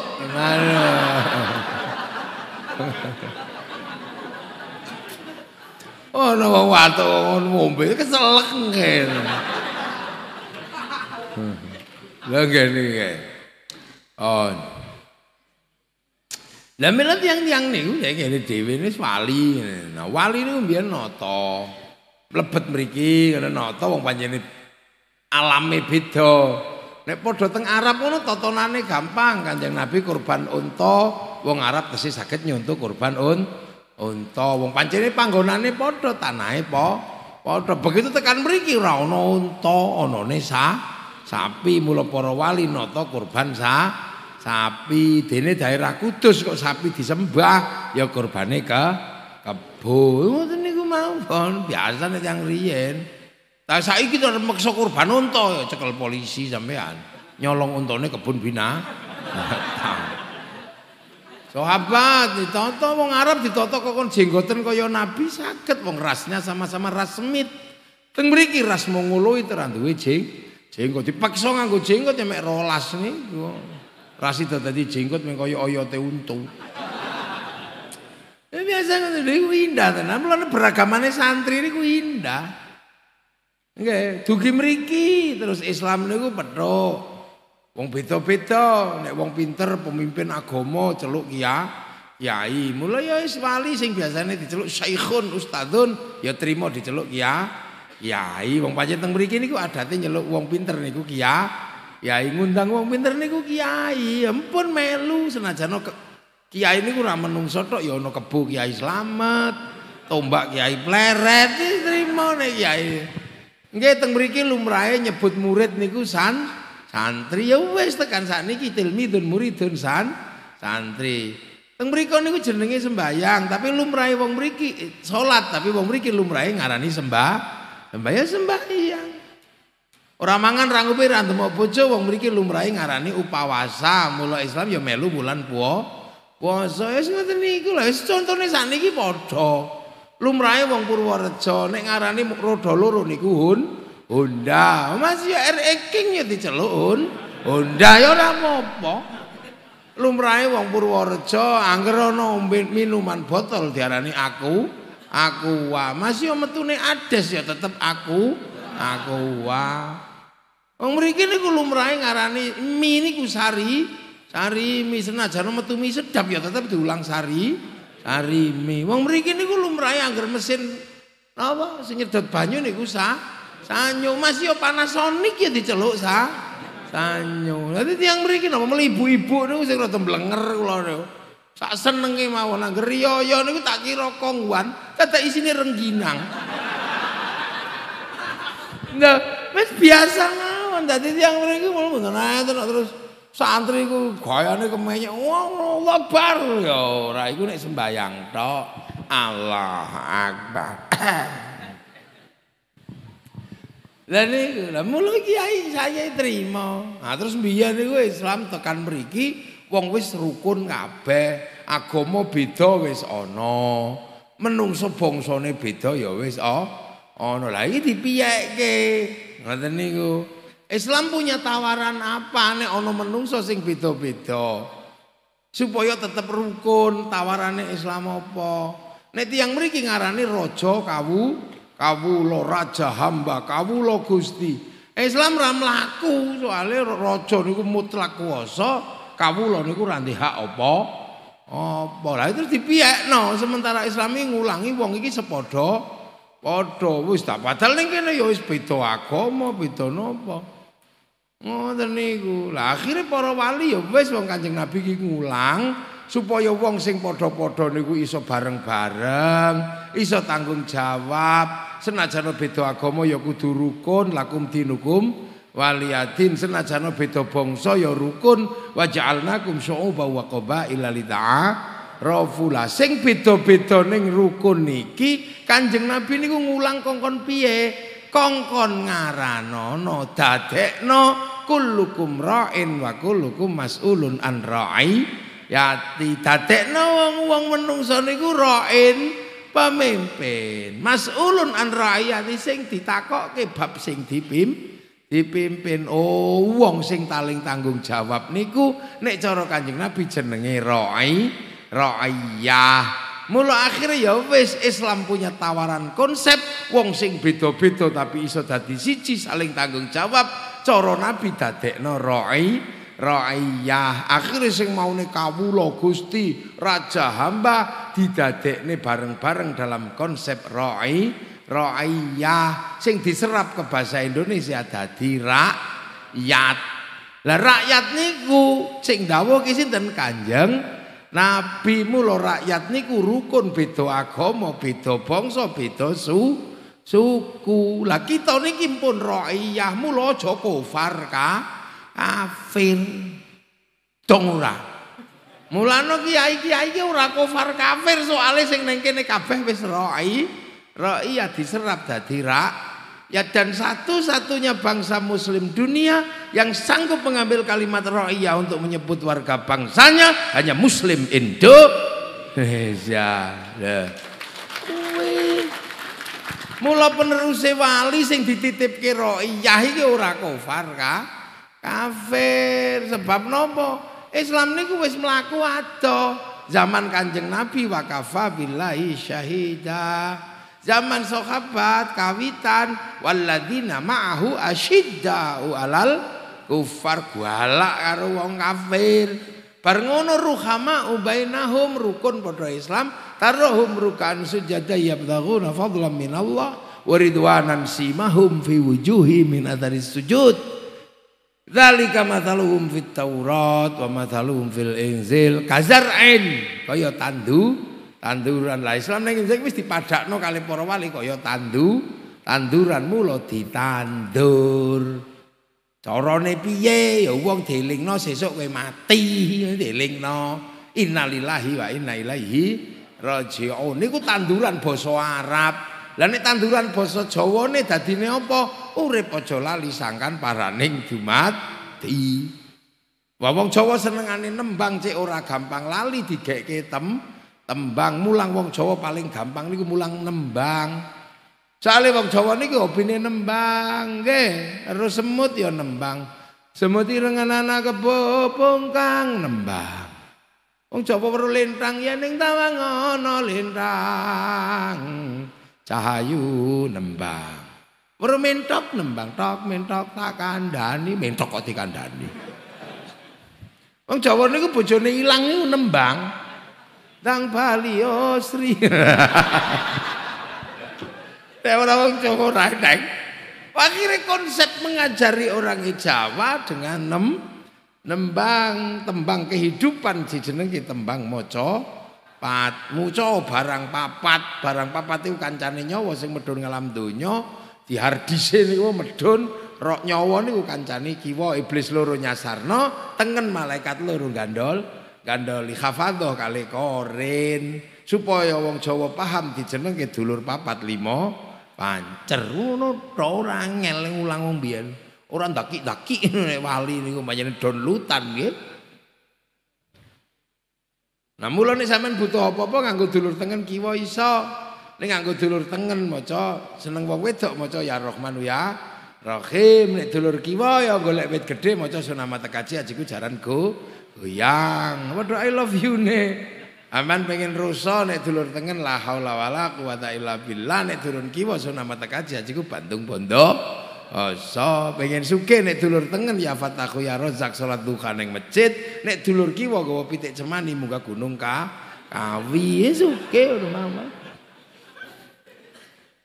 S2: Oh, wong watu ngono ngombe keselek ngene.
S1: Lah ngene iki. On. Lah yang tiang-tiang
S2: niku ya ini dhewe wis wali. Nah, wali ini biar nata. Lebet meriki karena nata wong panjene alami beda. Nek padha teng Arab ngono tatonane gampang. Kanjeng Nabi kurban unta, wong Arab pasti sakitnya nyuntuh kurban unta. unta wong pancene panggonane padha tanahe po padha begitu tekan mriki ora ana unta anane sapi mula para wali nata kurban sa sapi dene daerah kudus kok sapi disembah ya kurbane ke kebo ngoten niku mau pon, biasa nek yang riyen ta saiki to meksa kurban unta cekel polisi sampean nyolong untane kebun bina. [LAUGHS] Sahabat ditoto wong Arab ditoto kok jenggoten kaya nabi saged wong rasnya sama-sama ras semit. Teng mriki ras Mongolo itu ra duwe jenggot dipaksa nganggo jenggot ya mek 12 niku. Ras itu tadi jenggot mek kaya oyote untu. Ya biasa ngono indah tenan. Mulane beragamane santri niku indah. Nggih, dugi mriki terus Islam niku petuk. Wong beda-beda, nek wong pinter pemimpin agama celuk kiai, kiai. Mula ya wis wali sing biasane diceluk syaikhun, ustadzun, ya trimo diceluk kiai, kiai. Wong pancen teng mriki niku adate nyeluk wong pinter niku kiai. Kiai ngundang wong pinter niku kiai, ampun melu senajan kiai niku ora menungso tok ya ana kebo kiai slamet, tombak kiai pleret, trimo nek kiai. Nggih teng mriki lumrahe nyebut murid niku santri santri ya wes tekan saat tilmi dun murid dan san santri teng mereka ini jenenge sembahyang tapi lumrahi wong mriki eh, salat tapi wong mriki lumrahi ngarani sembah sembahyang sembahyang orang mangan rangupi rantem bojo wong mriki lumrahi ngarani upawasa mulo islam ya melu bulan puo puasa ya sebetulnya niku lah contohnya saat ini podo lumrahi wong purworejo nek ngarani rodo loro niku hun Honda, Mas ya R.A. E King ya diceluk un. Honda ya ora apa-apa. Lumrahe wong Purworejo anger ana minuman botol diarani aku. Aku wa, Mas ya metune ades ya tetep aku. Aku wa. Wong mriki niku lumrahe ngarani mi niku sari. Sari mi senajan metu mi sedap ya tetep diulang sari. Sari mi. Wong mriki niku lumrahe anger mesin napa sing nyedot banyu niku sa Sanyo Masih yo Panasonic ya diceluk sa. Sanyo. Nanti tiang beri kita mau ibu-ibu nih saya rotom belenger kalau nih. Tak seneng nih mau nang gerio yo nih tak kira kongguan. Kata isinya rengginang. Nah, mas biasa ngawan. Tadi tiang beri kita mau mengenai itu terus santri ku kaya nih kemanya. Wah, Allah baru yo. Rai ku nih sembayang toh. Allah Akbar. [CLEARS THROAT] Lah niku, lah mulo kiai saya terima. Nah terus biyen niku Islam tekan mriki wong wis rukun kabeh, agama beda wis ana. Menungso bangsane beda ya wis oh. ana. Lah iki dipiyekke. Ngoten niku. Islam punya tawaran apa nek ana menungso sing beda-beda? Supaya tetap rukun, tawarannya Islam apa? Nek tiang mriki ngarani raja kawu kawula raja hamba kawula Gusti Islam ra mlaku Soalnya raja niku mutlak kuasa kawula niku ra hak apa apa lha terus dipiyekno sementara Islam ngulangi wong iki sepadha padha wis tak padal ning kene ya wis beda agama beda napa ngoten niku lha akhire para wali ya wis wong Kanjeng Nabi iki ngulang supaya wong sing padha-padha niku iso bareng-bareng iso tanggung jawab senajan beda agama ya kudu rukun lakum dinukum waliyadin senajan beda bangsa ya rukun waja'alnakum syu'uban wa qabaila lita'a rafula sing beda-beda rukun niki kanjeng nabi niku ngulang kongkon piye kongkon ngaranana dadekno kullukum ra'in wa kullukum mas'ulun an ra'i ya dadekno wong-wong menungso niku ra'in pemimpin masulun an rakyat sing ditakokke bab sing dipimpin dipimpin oh wong sing taling tanggung jawab niku nek cara kanjeng nabi jenenge roi roiyah mulu akhirnya ya wis Islam punya tawaran konsep wong sing beda-beda tapi iso dadi siji saling tanggung jawab cara nabi dadekno roi raiyah akhire sing maune kawula Gusti raja hamba didadekne bareng-bareng dalam konsep ra'i raiyah sing diserap ke bahasa Indonesia dadi rakyat lah rakyat niku sing dawuh ki sinten Kanjeng Nabi mulo rakyat niku rukun beda agama, beda bangsa, beda suku. Lah kita niki pun raiyah mulo aja kufar ka. kafir. Dong ora. Mulane kiai-kiai ki ora kufar kafir soalnya sing ning kene kabeh wis roi. Roi ya diserap dadi rak. Ya dan satu-satunya bangsa muslim dunia yang sanggup mengambil kalimat ro'iyah untuk menyebut warga bangsanya hanya muslim Indo.
S1: Indonesia. Ya.
S2: Kuwi mula peneruse wali sing dititip ro'iyah iki ora kufar kah? Kafir sebab nopo? Islam niku wis mlaku ato Zaman Kanjeng Nabi wa kafa billahi syahida. Zaman sahabat kawitan walladzina ma'ahu u alal kufar gualak karo wong kafir. Bar ngono ruhama ubainahum rukun padha Islam tarahum rukan sujada ya fadlan minallah waridwanan simahum fi wujuhi min sujud. Zalika mathaluhum fit Taurat wa mathaluhum fil inzil kazar'in kaya tandu tanduran lah Islam ning Injil wis dipadakno kali para wali kaya tandu tanduran mulo ditandur carane piye ya wong delingno sesuk kowe mati [LAUGHS] delingno innalillahi wa inna ilaihi rajiun niku tanduran basa Arab Lah nek tanduran basa Jawane dadine apa? Urip aja lali sangkan paraning dumati. Wong Jawa senengane nembang cek ora gampang lali digekke tem tembang. Mulang wong Jawa paling gampang niku mulang nembang. Soale wong Jawa niku hobine nembang, nggih. Terus semut ya nembang. Semut irengan ana kebo pungkang nembang. Wong Jawa perlu lintang ya ning tawang ana lintang. Cahayu nembang. Weruh mentok nembang tok mentok tak kandhani mentok kok dikandhani. Wong Jawa niku bojone ilang niku nembang. Nang Bali oh Sri. [LAUGHS] Nek ora wong Jawa ora neng. Akhirnya konsep mengajari orang Jawa dengan nem, nembang tembang kehidupan dijenengi tembang moco papat muco barang papat barang papat itu kancane nyawa sing medun ngalam donya di hardise niku medun rok nyawa niku kancane kiwa iblis loro nyasarno tengen malaikat loro gandol gandol khafadho kali korin supaya wong Jawa paham dijenengke dulur papat lima pancer ngono to ora ngeling ulang wong biyen ora ndaki-ndaki [LAUGHS] wali niku menyang don lutan nggih Nah nih sampean butuh apa-apa nganggo dulur tengen kiwa iso. nih nganggo dulur tengen maca seneng wong wedok maca ya Rahman ya Rahim. Nek dulur kiwa ya golek wit gedhe maca mata tekaji ajiku jaran go goyang. Waduh I love you nih, Aman pengen rusa nek dulur tengen la haula wala quwata illa billah nek durun kiwa sunama tekaji ajiku Bandung Bondo. Oso pengen suke nek dulur tengen ya fataku ya rozak sholat duha neng masjid nek dulur kiwa gawa pitik cemani muka gunung ka kawi ya suke udah mama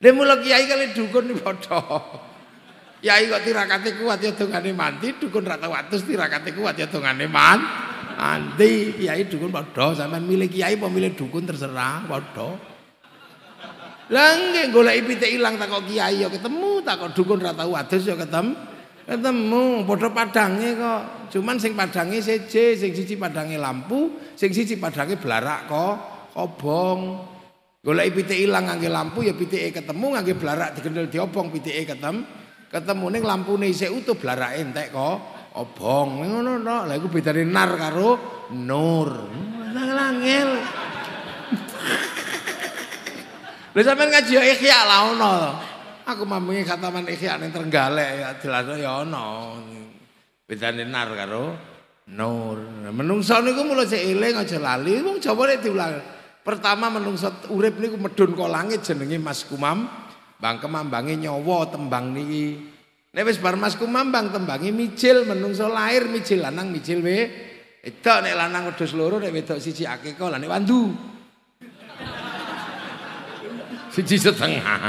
S2: dia mula kiai kali dukun nih kiai kok tirakati kuat ya tungane mandi dukun rata watus tirakati kuat ya tungane man anti kiai dukun bodoh sampean milih kiai pemilih dukun terserah bodoh Lah nggih golek pitik ilang tak kok kiai yo ketemu tak kok dukun ra tau adus yo ketemu. Ketemu padha padange kok. Cuman sing padange seje, sing siji padange lampu, sing siji padange blarak kok obong. Golek pitik ilang nganggo lampu ya pitike ketemu nganggo blarak digendel diobong pitike ketemu. Ketemu ning lampune isih utuh blarake entek kok obong. Ngono to. Lah iku bedane nar karo nur. Langel. Lha sampean ngaji yo ikhya lah ono to. Aku mamungi kataman ikhya ning Trenggalek ya jelas yo ono. Bedane nar karo nur. Menungso niku mulo sik eling aja lali wong Jawa nek diulang. Pertama menungso urip niku medun kok langit jenenge Mas Kumam. Bang kemambange nyawa tembang niki. Nek wis bar Mas Kumambang tembangi mijil menungso lahir mijil lanang mijil we. Edok nek lanang wedhus loro nek wedok siji akeh kok lan nek wandu.
S1: siji setengah.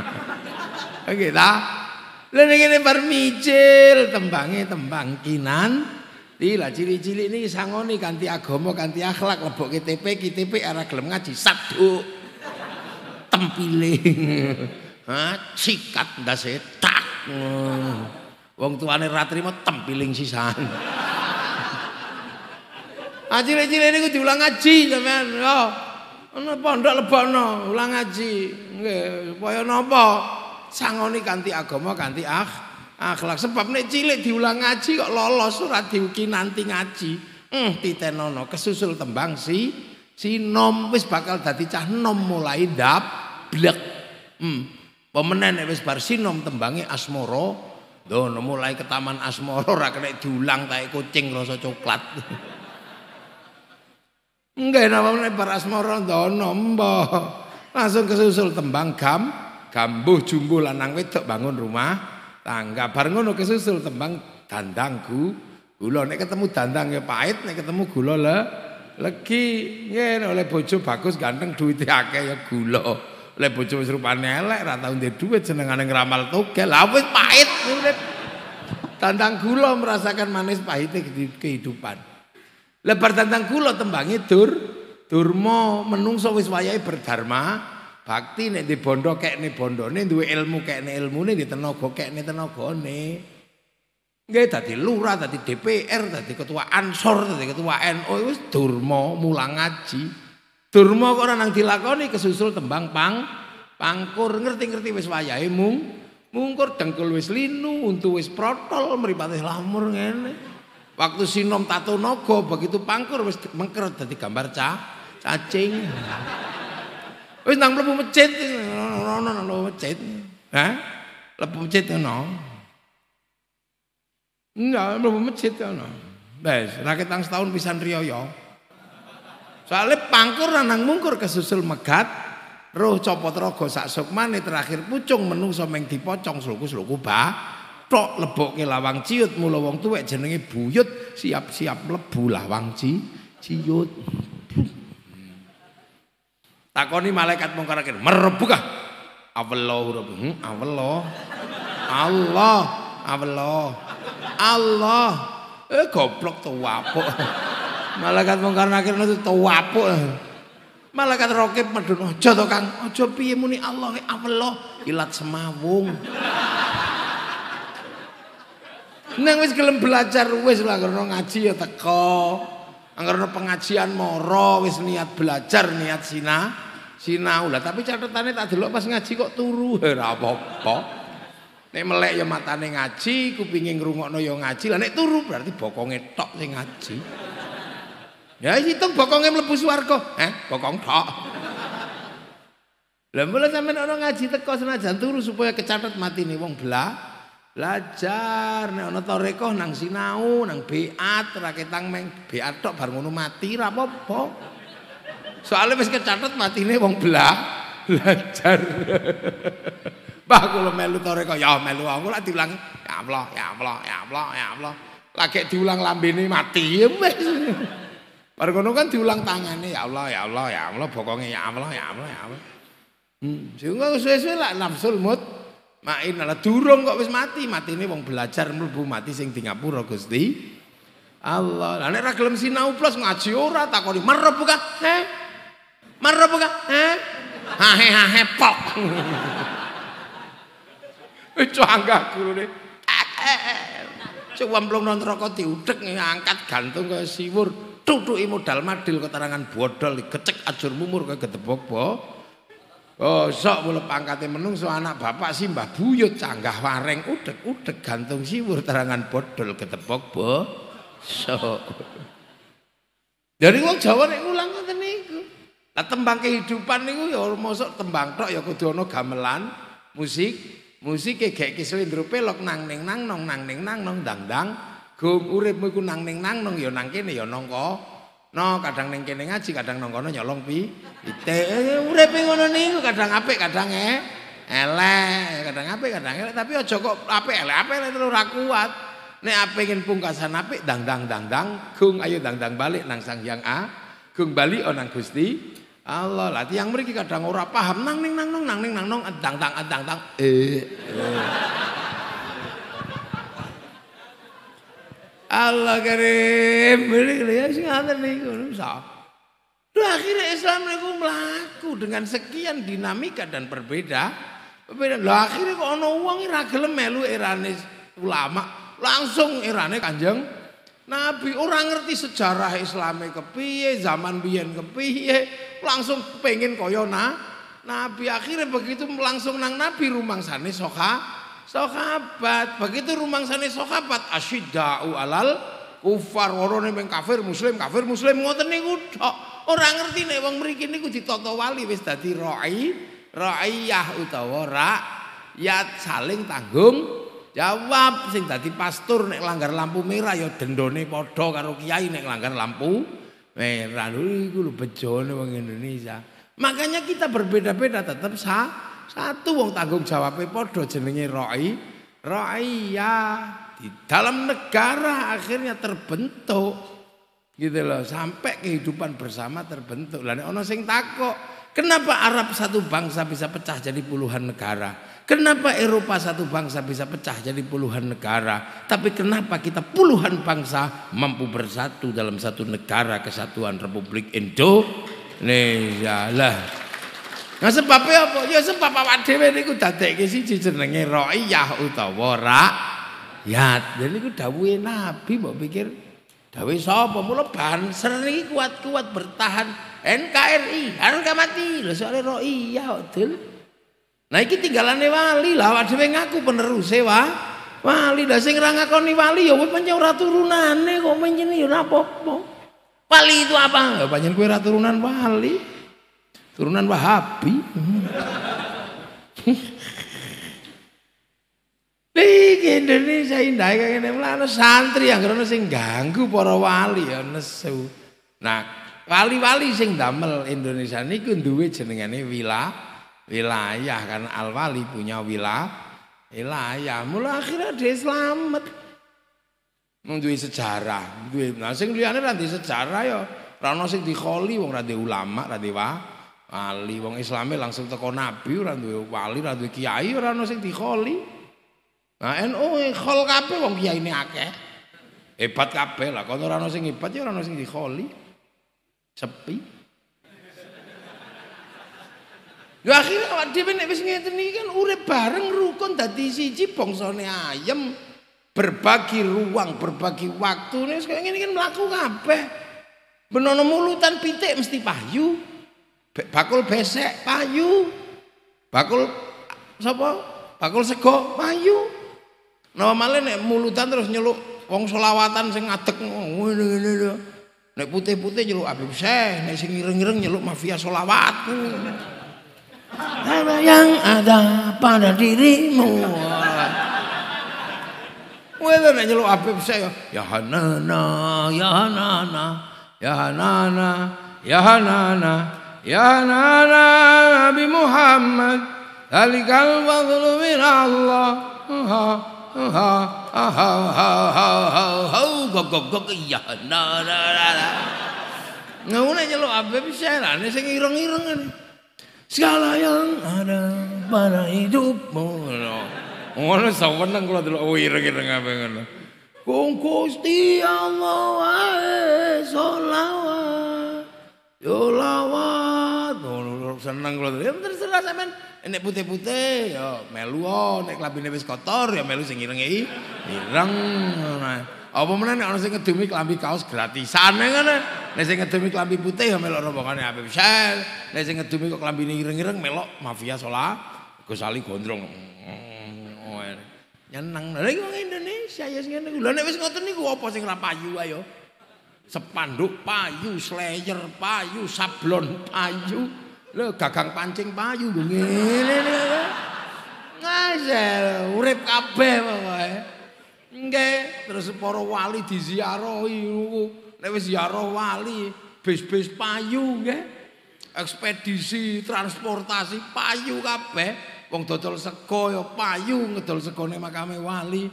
S2: Oke ta? Lah ngene bar micil tembange tembang kinan. Tila cili-cili ini sangoni ganti agomo, ganti akhlak lebok KTP KTP arah gelem ngaji satu
S1: tempiling
S2: cikat sikat tak wong tuane ra trimo tempiling sisan aji ah, cilik ini gue diulang ngaji teman. Oh, ana pondok lebono ulang ngaji nggih kaya napa sangoni kanthi agama kanthi akhlak sebab nek cilik diulang ngaji kok lolos ora diuki nanti ngaji eh titenono kesusul tembang si si nom wis bakal dadi cah nom mulai dap blek hmm. pemenen nek wis bar sinom tembange asmara dono mulai ke taman asmara ora kena diulang tak kucing rasa coklat [LAUGHS] Enggak napa meneh para asmara ndono mbah. Langsung kesusul tembang gam, gambuh jumbuh lanang wedok bangun rumah tangga. Bar ngono kesusul tembang dandangku. Gula nek ketemu dandang ya pahit, nek ketemu gula le legi. Yen oleh bojo bagus ganteng duit akeh ya gula. Oleh bojo wis rupane elek ra tau duwe duit jenengane ngramal togel. Lah wis pahit. Dandang gula merasakan manis pahitnya kehidupan. Di, di, Lebar tentang kulo tembangi dur, durmo menung wis wayai berdharma, bakti nih di bondo kayak nih bondo nih dua ilmu kayak nih ilmu nih di tenogo kayak nih tenogo nih. tadi lura, tadi DPR, tadi ketua ansor, tadi ketua NU, wis durmo mulang ngaji. Durmo kok orang yang dilakoni kesusul tembang pang, pangkur ngerti-ngerti wis wayai mung, mungkur dengkul wis linu, untu wis protol, meripatih lamur ngene. Waktu sinom tato nogo begitu pangkur wis mengker dadi gambar ca, cacing. Wis nang mlebu masjid, ono nang mlebu masjid. Hah? Mlebu masjid ono. Enggak, iya, mlebu masjid ono. Wes, rakyat tang setahun pisan rioyo, ya. Soalnya pangkur nang mungkur kesusul megat, roh copot rogo sak sukmane terakhir pucung menungso meng dipocong sluku-sluku ba tok lebokke lawang ciut mula wong tuwek jenenge buyut siap-siap lebu lawang ci ciut. Takoni malaikat mungkar akhir, merebukah? Awallahu rabbu, hmm, Allah Allah, Allah Allah. Eh goblok tuwapuk. Malaikat mungkar nakir itu tuwapuk. Malaikat rokib medun, aja to Kang, aja piye muni Allah, Allah ilat semawung. Neng wis gelem belajar wis anggere ngaji ya teko. Anggere pengajian moro wis niat belajar, niat sina, sinau lah. Tapi catatannya tak delok pas ngaji kok turu. [LAUGHS] Ora rapopo. Nek melek ya matane ngaji, kupinge ngrungokno ya ngaji. Lah nek turu berarti bokonge tok sing ngaji. Ya hitung bokonge mlebu swarga. Eh, bokong tok. Lah mulai sampe ngaji teko senajan turu supaya kecatet mati nih wong belah. Lajar, nek ana tarekah nang sinau, nang biat, ra ketang meng biat tok bar ngono mati ra apa-apa. Soale wis kecatet matine wong belah [LAUGHS] Lajar. [LAUGHS] Mbah kula melu tarekah ya melu aku lak diulang ya Allah, ya Allah, ya Allah, ya Allah. Lagi diulang lambene mati wis. [LAUGHS] Bar ngono kan diulang tangane ya Allah, ya Allah, ya Allah, bokonge ya Allah, ya Allah, ya Allah. Hmm, sing ngono suwe-suwe lak Main ala durung kok wis mati, mati ini wong belajar mlebu mati sing di Gusti. Allah. Lah nek ra gelem sinau plus ngaji ora takoni merep buka. He? Eh? Merep buka. He? Eh? Hahe hahe pok. [LAUGHS] Itu angka guru ne. Coba mlung nonton rokok diudek ngangkat gantung ke siwur. Tutuki modal madil keterangan bodol gecek ajur mumur ke gedebok bo. Oh, sok mulai pangkatnya menung anak bapak si mbah buyut canggah wareng udeg-udeg gantung siwur terangan bodol ketepok bo so dari wong jawa nih ngulang ke niku lah tembang kehidupan niku ya orang masuk tembang tok ya kudu ono gamelan musik musik ke kayak kiswin pelok nang neng nang nong nang neng nang nong dang dang gum urip mau nang neng nang nong yo nang kene yo nong kok No, kadang ning kene ngaji, kadang nang kono nyolong pi. Ite eh, uripe ngono niku kadang apik, kadang e elek, kadang apik, kadang elek, tapi aja kok apik elek, apik elek terus ora kuat. Nek apengin pungkasan apik dang dang dang dang gung ayo dang dang balik nang Sang A. Gung balik onang Gusti. Allah lah yang mriki kadang ora paham nang ning nang nang nang ning nang nong dang dang dang dang.
S1: Eh. eh.
S2: Allah karim ini kira ya sih ada akhirnya Islam itu melaku dengan sekian dinamika dan perbedaan. lah akhirnya kok ono uang ira melu iranis ulama langsung irane kanjeng Nabi orang ngerti sejarah Islam kepiye zaman biyen kepiye langsung pengen koyona Nabi akhirnya begitu langsung nang Nabi rumang sana sokah sahabat begitu rumang sana sahabat asyidau alal kufar warone meng kafir muslim kafir muslim ngoten niku tok ora ngerti nek wong mriki niku ditata wali wis dadi roi raiyah utawa ra ya saling tanggung jawab sing dadi pastor nek langgar lampu merah ya dendone padha karo kiai nek langgar lampu merah lho iku lho bejone wong Indonesia makanya kita berbeda-beda tetap sah Satu wong tanggung jawabnya podo jenenge roi, roi ya di dalam negara akhirnya terbentuk gitu loh sampai kehidupan bersama terbentuk lalu ono sing takok kenapa Arab satu bangsa bisa pecah jadi puluhan negara kenapa Eropa satu bangsa bisa pecah jadi puluhan negara tapi kenapa kita puluhan bangsa mampu bersatu dalam satu negara kesatuan Republik Indonesia lah Nah sebabnya apa? Ya sebab awak dhewe niku dadekke siji jenenge roiyah utawa ya Jadi ku dawuhe Nabi mau pikir dawuhe sapa? Mula banser iki kuat-kuat bertahan NKRI harga mati. Lho soalnya roiyah kok Nah iki tinggalane wali lah awak ngaku peneruse wae. Wali lah sing ra ngakoni wali ya wis pancen ora turunane kok pancen ya napa-apa. Wali itu apa? Ya pancen kowe ra turunan wali. turunan Wahabi. Iki Indonesia indah kayak gini mulai santri yang karena sing ganggu para wali ya nesu. Nah wali-wali sing damel Indonesia ini kan duit wilayah wilayah karena al wali punya wilayah wilayah mulai akhirnya dia selamat. Mengdui sejarah, duit nah, sing liane nanti sejarah yo. Rano sing dikholi wong radhi ulama radhi wah. wali wong islame langsung teko nabi ora duwe wali ora duwe kiai ora ono sing dikholi nah NU NO, e, khol kabeh wong ini akeh hebat kabeh lah kono ora ono sing hebat ya ora ono sing dikholi sepi Ya akhirnya awak dhewe nek wis ngeten iki kan urip bareng rukun dadi siji bangsane ayem berbagi ruang, berbagi waktu nek sekarang ini kan melakukan apa? Benono mulutan pitik mesti payu. Bakul besek payu. Bakul sapa? Bakul sego payu. Nah malah nek mulutan terus nyeluk wong solawatan sing ngadeg oh, ngene ngene Nek putih-putih nyeluk abib seh nek sing ireng-ireng nyeluk mafia solawat. Apa yang ada pada dirimu? nanya lu nyeluk bisa ya? ya hanana, ya
S1: hanana,
S2: ya hanana, ya hanana. Ya نانا نبي محمد ذلك الفضل من Ya, ireng-ireng segala yang ada pada hidupmu ngono saweneng kula delok oh ireng-ireng ape ngono Kung Gusti Allah selawat Yo lawat, seneng kula dhewe terserah sampean. Nek putih-putih ya melu oh. nek klambine wis kotor ya melu sing ireng iki. Ireng. Apa meneh nek ana sing ngedumi klambi kaos gratisan ngene. Nek sing ngedumi klambi putih ya melok rombongane Habib Syekh. Nek sing ngedumi kok klambine ireng-ireng melok mafia salah Gus Ali gondrong. Nyeneng. Lha iki Indonesia ya sing ngene. Lah nek wis ngoten niku apa sing ra payu ayo. sepanduk payu slayer payu sablon payu lo gagang pancing payu ngene ngajar urip kabeh pokoke nggih terus para wali diziarahi nek wis ziarah wali bis-bis payu nggih ekspedisi transportasi payu kabeh wong dodol sego ya payu ngedol segone makame wali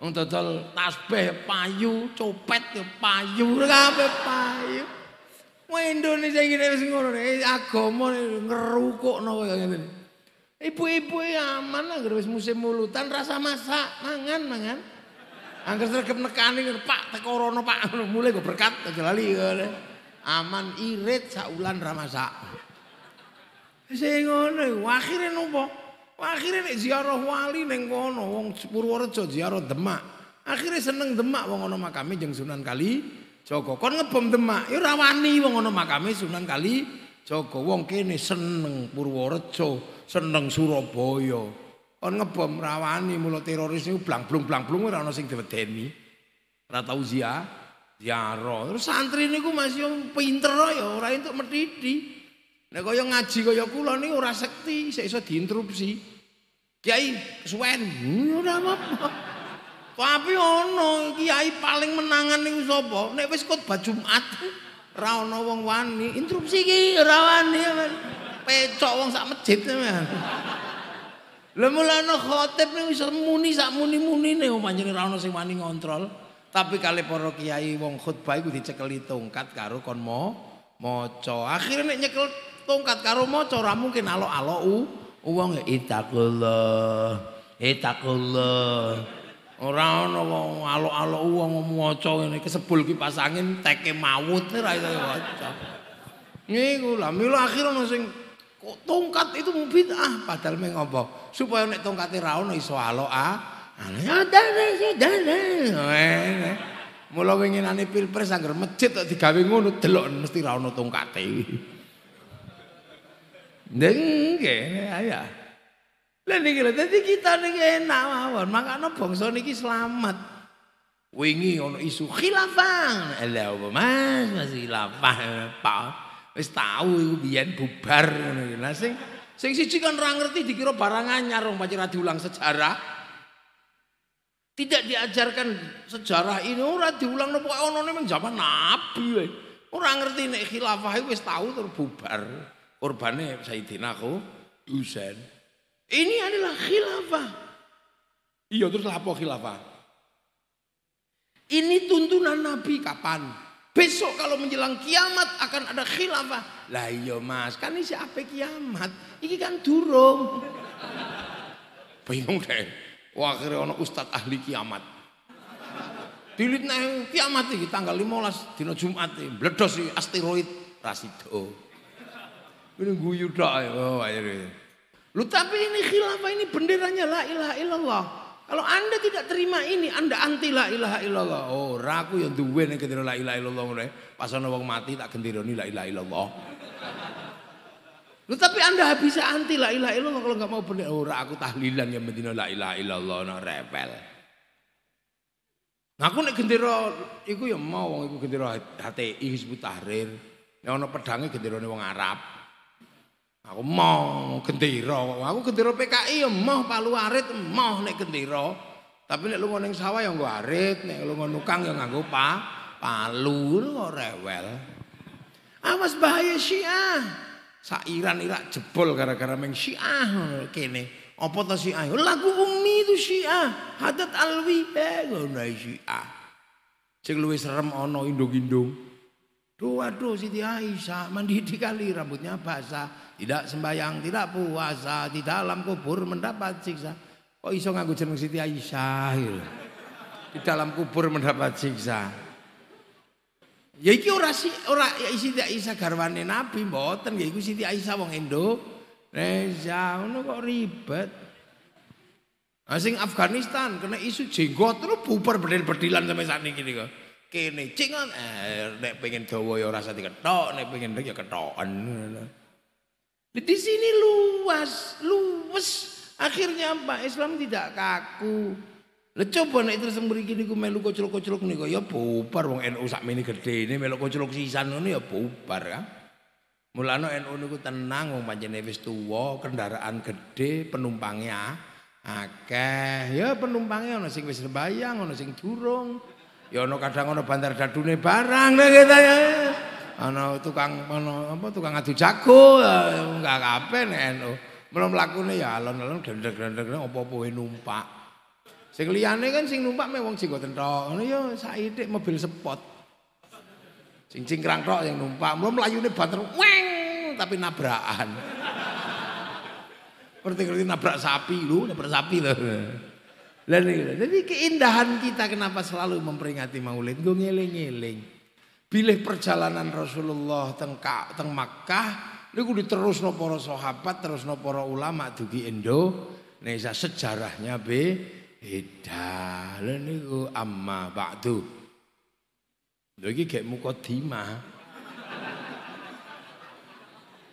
S2: Wong dodol tasbih payu, copet payu, kabeh payu. Wong Indonesia ngene wis ngono rek, agama ngerukukno kaya ngene. Ibu-ibu e aman lah, wis musim mulutan rasa masak, mangan mangan. Angger sregep nekani Pak tekorono, rono Pak mulai go berkat lali Aman irit saulan ra masak. Sing e ngono, akhire nopo? Akhire nek ziarah wali ning kono wong Purworejo ziarah Demak. Akhire seneng Demak wong ana makame jeng Sunan Kali Jaga. Kon ngebom Demak, ya ora wani wong ana makame Sunan Kali Jaga. Wong kene seneng Purworejo, seneng Surabaya. Kon ngebom Rawani, wani mulo teroris niku blang-blung-blang-blung ora ana sing diwedeni. Ora tau ziarah. Ziarah. Terus santri niku masih pinter ya, ora entuk medidi. Nek kaya ngaji kaya kula niku ora sekti, sik iso diinterupsi. Kiai suwen. Hmm, ora apa-apa. Tapi ono kiai paling menangan niku sapa? Nek wis khotbah Jumat ora ono wong wani, interupsi iki ora wani. Pecok wong sak masjid. Lah mulane no khotib niku iso muni sak muni-munine wong oh, panjenengan ora ono sing wani ngontrol. Tapi kali para kiai wong khotbah iku dicekeli tongkat karo kon mo maca. Akhire nek nyekel tongkat karo maca ora mungkin alok-alok u wong itakullah itakullah ora ana wong alok-alok wong maca ngene kesebul ki pas angin teke maut ora iso maca niku lha mila akhirono sing kok tongkat itu bid'ah padahal meng apa supaya nek tongkate ra ono iso alok ah ane ane ane ane mula wingi nane pilpres anggere masjid kok digawe ngono delok mesti ra ono tongkate iki Nggih, ya. Lah niki lho dadi kita niki enak mawon, makane bangsa niki selamat. Wingi ono isu khilafah. Lha opo Mas, Mas khilafah Pak. Wis tau iku biyen bubar ngono. Lah sing sing siji kan ora ngerti dikira barang anyar wong pancen diulang sejarah. Tidak diajarkan sejarah ini ora diulang nopo ono ning zaman Nabi. Ora ngerti nek khilafah iku e wis tau terbubar. Korbannya Sayyidina Husain. Ini adalah khilafah. Iya terus lapo khilafah? Ini tuntunan Nabi kapan? Besok kalau menjelang kiamat akan ada khilafah. Lah iya mas, kan ini siapa kiamat? Ini kan durung. [LAUGHS] Bingung deh. Wah kira ono ustad ahli kiamat. Dilihat yang kiamat ini tanggal 15 dino Jumat ini. bledos asteroid Rasido. Ini guyu tak Lu tapi ini khilafah ini benderanya la ilaha illallah. Kalau Anda tidak terima ini, Anda anti la ilaha illallah. Oh, raku yang duwe nek gendera la ilaha illallah ngene. Eh. Pas ana wong mati tak genderoni la ilaha illallah. Lu tapi Anda bisa anti la ilaha illallah kalau nggak mau benar Oh, aku tahlilan yang penting la ilaha illallah nak repel. Nah, aku nek gendera iku ya mau wong iku gendera HTI Hizbut Tahrir. Ya, nek ana pedange genderane wong Arab. Aku mau gendera Aku gendera PKI ya mau palu arit Mau nek gendera Tapi nek lu ngoneng sawah ya gue arit Nek lu ngonukang ya nganggu pa Palu lu kok rewel Awas ah, bahaya syiah Sairan irak jebol gara-gara meng syiah Kene Apa tuh syiah Lagu umi itu syiah Hadat alwi Eh gak syiah Cek lu serem ono indung-indung Waduh, Siti Aisyah mandi kali rambutnya basah, tidak sembayang, tidak puasa, di dalam kubur mendapat siksa. Kok iso ngaku jeneng Siti Aisyah ya? Di dalam kubur mendapat siksa. Ya iki orang si ora ya Siti Aisyah garwane Nabi mboten ya iku Siti Aisyah wong Indo. Reza ngono kok ribet. Asing nah, Afghanistan kena isu jenggot terus bubar bedil-bedilan sampai saat ini kok. Gitu kene cingon eh, nek pengen gawa ya rasa diketok nek pengen ya ketokan di sini luas luas akhirnya apa Islam tidak kaku Lah coba nek terus mriki niku melu koclok-koclok niku ya bubar wong NU gede ini, melu koclok sisan ngono ya bubar ya. Mulano NU niku tenang wong pancene wis tuwa, kendaraan gede, penumpangnya akeh. Ya penumpangnya ana sing wis bayang, ana sing durung. ya ana kadang ana bandar dadune barang lho kita Ana tukang apa tukang adu jago enggak kabeh nek NU. Belum lakune ya alon-alon gendeg-gendeg apa-apa wae numpak. Sing liyane kan sing numpak me wong sing goten tok. Ngono ya saithik mobil sepot. Sing cingkrang tok yang numpak, belum layune banter weng tapi nabrakan. Ngerti-ngerti nabrak sapi lho, nabrak sapi lho. Dan Jadi keindahan kita kenapa selalu memperingati maulid. Gue ngiling-ngiling. Pilih perjalanan Rasulullah teng, teng Makkah. Ini gue terus no poro sahabat, terus no poro ulama. Dugi Indo. Nesa sejarahnya be. Eda. Ini gue amma ba'du. Lagi kayak mukotimah.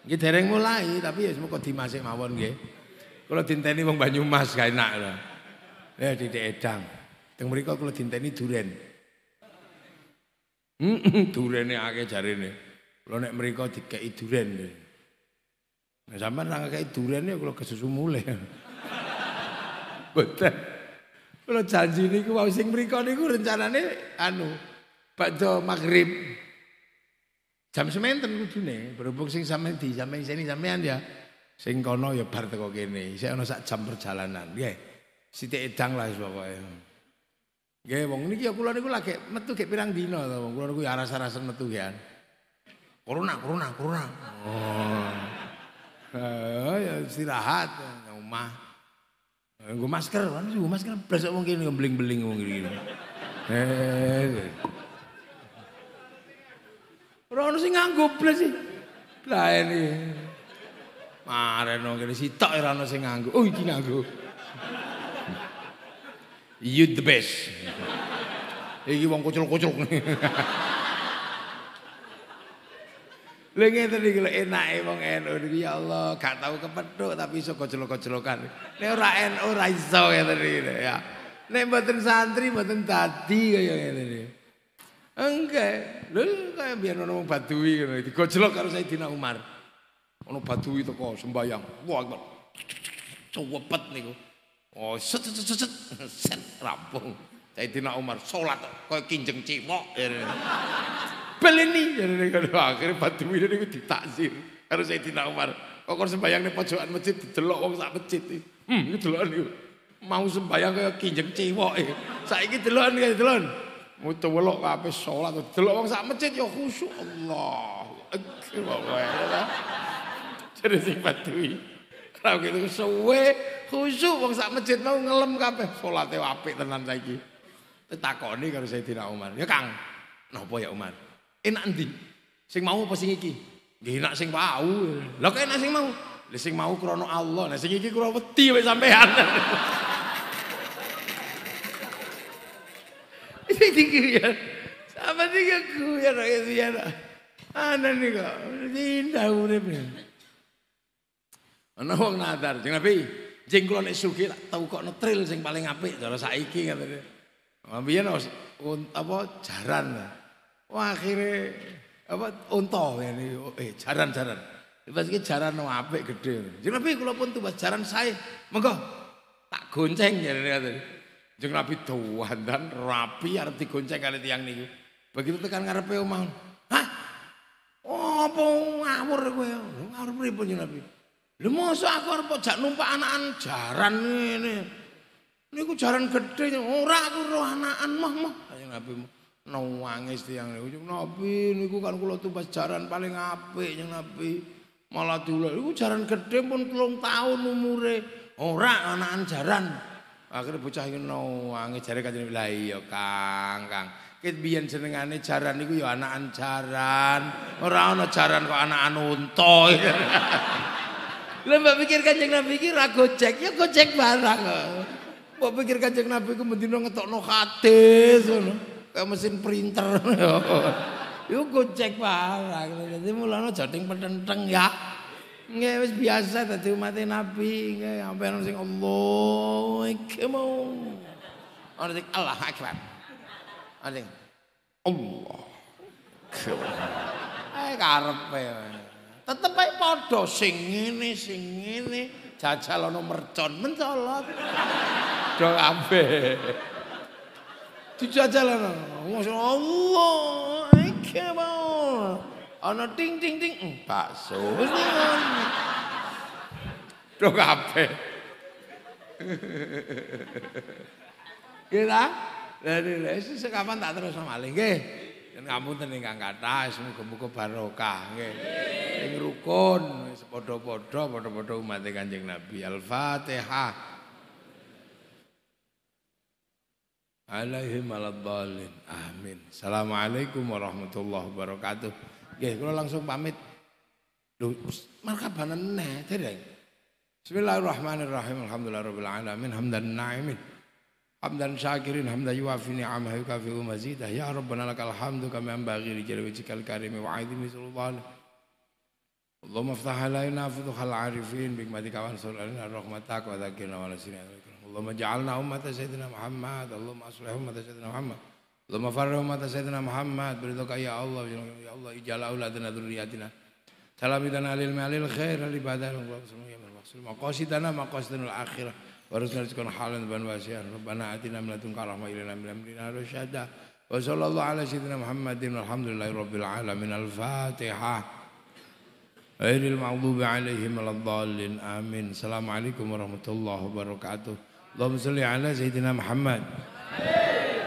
S2: Nggih dereng mulai tapi ya semoga sih mawon nggih. Kalau dinteni bang Banyumas gak enak lah. Ya eh, tidak edang. Teng mriko kula dinteni duren. Durene akeh jarene. Kula nek mriko dikeki duren. Ya. Nek nah, sampean ra kekeki duren ya kalau kesusu mulai, [LAUGHS] Betul. Kalau janji niku wau sing mriko niku rencananya anu bakdo maghrib jam sementen nih berhubung sing sampean di sampean sini sampean ya sing kono ya bar teko kene saya ana sak jam perjalanan nggih Sithik edang lah pokoke. Nggih wong niki ya kula niku lagi metu gek pirang dina to wong kula niku ya rasa-rasa metu kan. Corona, corona, corona. Oh. Eh, ya istirahat ya omah. Ya nggo masker, sih nggo masker blas wong kene ngebling-bling wong kene. Eh. Ora ono sing nganggo blas sih. Lah ini. Mare wong kene sitok ora ono sing nganggo. Oh iki nganggo. You the best. Iki wong kucul-kucul. Lha ngene iki enak enake wong NU iki ya Allah, gak tau kepethuk tapi iso kucul-kuculkan. Nek ora eno, ora iso ngene iki ya. Nek mboten santri mboten dadi kaya ngene iki. Engke, lho kaya biyen ono wong Badui ngono digojlok karo Sayyidina Umar. Ono Badui teko sembayang. Wah, cuwepet niku. Oh, set set set set, set [LAUGHS] rampung. Sayyidina Umar sholat kok kinjeng cimok. Ya [LAUGHS] Beleni ya ya akhirnya batu wine niku ditakzir saya Sayyidina Umar. Kok sembayang ning pojokan masjid didelok wong sak masjid iki. Hmm, itu delokan niku. Mau sembayang kaya kinjeng ciwoke. Saiki delokan kaya mau Mutu welok kabeh salat delok wong sak masjid ya khusyuk Allah. Akbar. saya sing batu iki. Lah gitu suwe khusyuk wong sak masjid mau ngelem kabeh salate apik tenan saiki. Ditakoni karo Sayyidina Umar. Ya Kang, napa ya Umar? Enak endi? Sing mau apa sing iki? Nggih enak sing mau. Lah kok enak sing mau? Lah sing mau krana Allah. Lah sing iki kurang wedi wis sampean. [LAUGHS] Sing iki ya. Sampe iki ya ya ya. Ana niku, indah urip. Ana wong nazar, sing Nabi, jeng kula nek sugih tak tau kok netril sing paling apik cara saiki katanya. Mbiyen apa jaran. Wah akhire apa unta ngene oh, eh jaran-jaran. Wis iki jaran no apik gedhe. Jeng Nabi kula pun tuwas jaran sae. Monggo tak gonceng jare katanya. Jeneng Nabi dan rapi arep digonceng kali tiang niku. Begitu tekan ngarepe omah. Hah? oh Apa ngawur kowe? Ngawur pripun jeng Nabi? Lha mosok aku arep jak numpak anakan jaran ngene. Niku jaran gedhe ora aku roh anakan mah mah kanjeng Nabi nangis tiyang niku Nabi niku kan kula tumpas jaran paling apik yang Nabi malah dulu niku jaran gedhe pun 3 tahun umure ora anakan jaran akhirnya bocah iki nangis jare kanjeng Nabi lah iya Kang Kang Kit biyen jenengane jaran niku ya anakan jaran. Ora ana jaran kok anakan unta. [LAUGHS] Lah mbak pikir kanjeng Nabi iki ra gojek, ya gojek barang. Mbak pikir kanjeng Nabi iku mendino ngetokno hadis ngono. Kayak mesin printer. [LAUGHS] Ya gojek barang. Dadi mulane jating petenteng ya. Nggih wis biasa dadi umat Nabi, nggih ampe ono sing Allah iki mau. Ono sing Allah akbar. Ono sing Allah. karepe. Eh tetep ae padha sing ngene sing ngene jajal ana mercon mencolot do ambe dijajal ana masyaallah iki mau ana ting ting ting hmm, bakso do ambe Gila, dari lesi sekapan tak terus sama lagi. ngapunten nggak kata, semoga muga barokah nggih. Ing rukun podo podo podo podo umat Kanjeng Nabi. Al-Fatihah. Alaihi aladhdallin. Amin. Assalamualaikum warahmatullahi wabarakatuh. Oke, kalau langsung pamit. Lho, markabanan neh, tidak. Bismillahirrahmanirrahim. alhamdulillahirrahmanirrahim, alhamdulillahirrahmanirrahim, hamdan naimin hamdan syakirin hamdan yuafi ni'amah yukafi mazidah ya rabbana lakal hamdu kami ambagi li jalwi cikal karim wa 'azimi sultanik Allahumma aftah alaina khal arifin kawan surahin. alaina rahmatak wa dhakirna wa nasirin Allahumma ja'alna ummata sayyidina Muhammad Allahumma aslih ummata sayyidina Muhammad Allahumma farrih ummata sayyidina Muhammad beridhaka ya Allah ya Allah ya ijal auladana dzurriyyatina salamidana alil malil khair al ibadah
S1: al qulub semua ya
S2: maqsidana maqasidul akhirah وارزقنا رزقا حالا واسعا ربنا آتنا من لدنك رحمة إلينا من أمرنا رشدا وصلى الله على سيدنا محمد والحمد لله رب العالمين الفاتحة غير المغضوب عليهم ولا الضالين
S1: آمين السلام عليكم ورحمة الله وبركاته اللهم صل على سيدنا محمد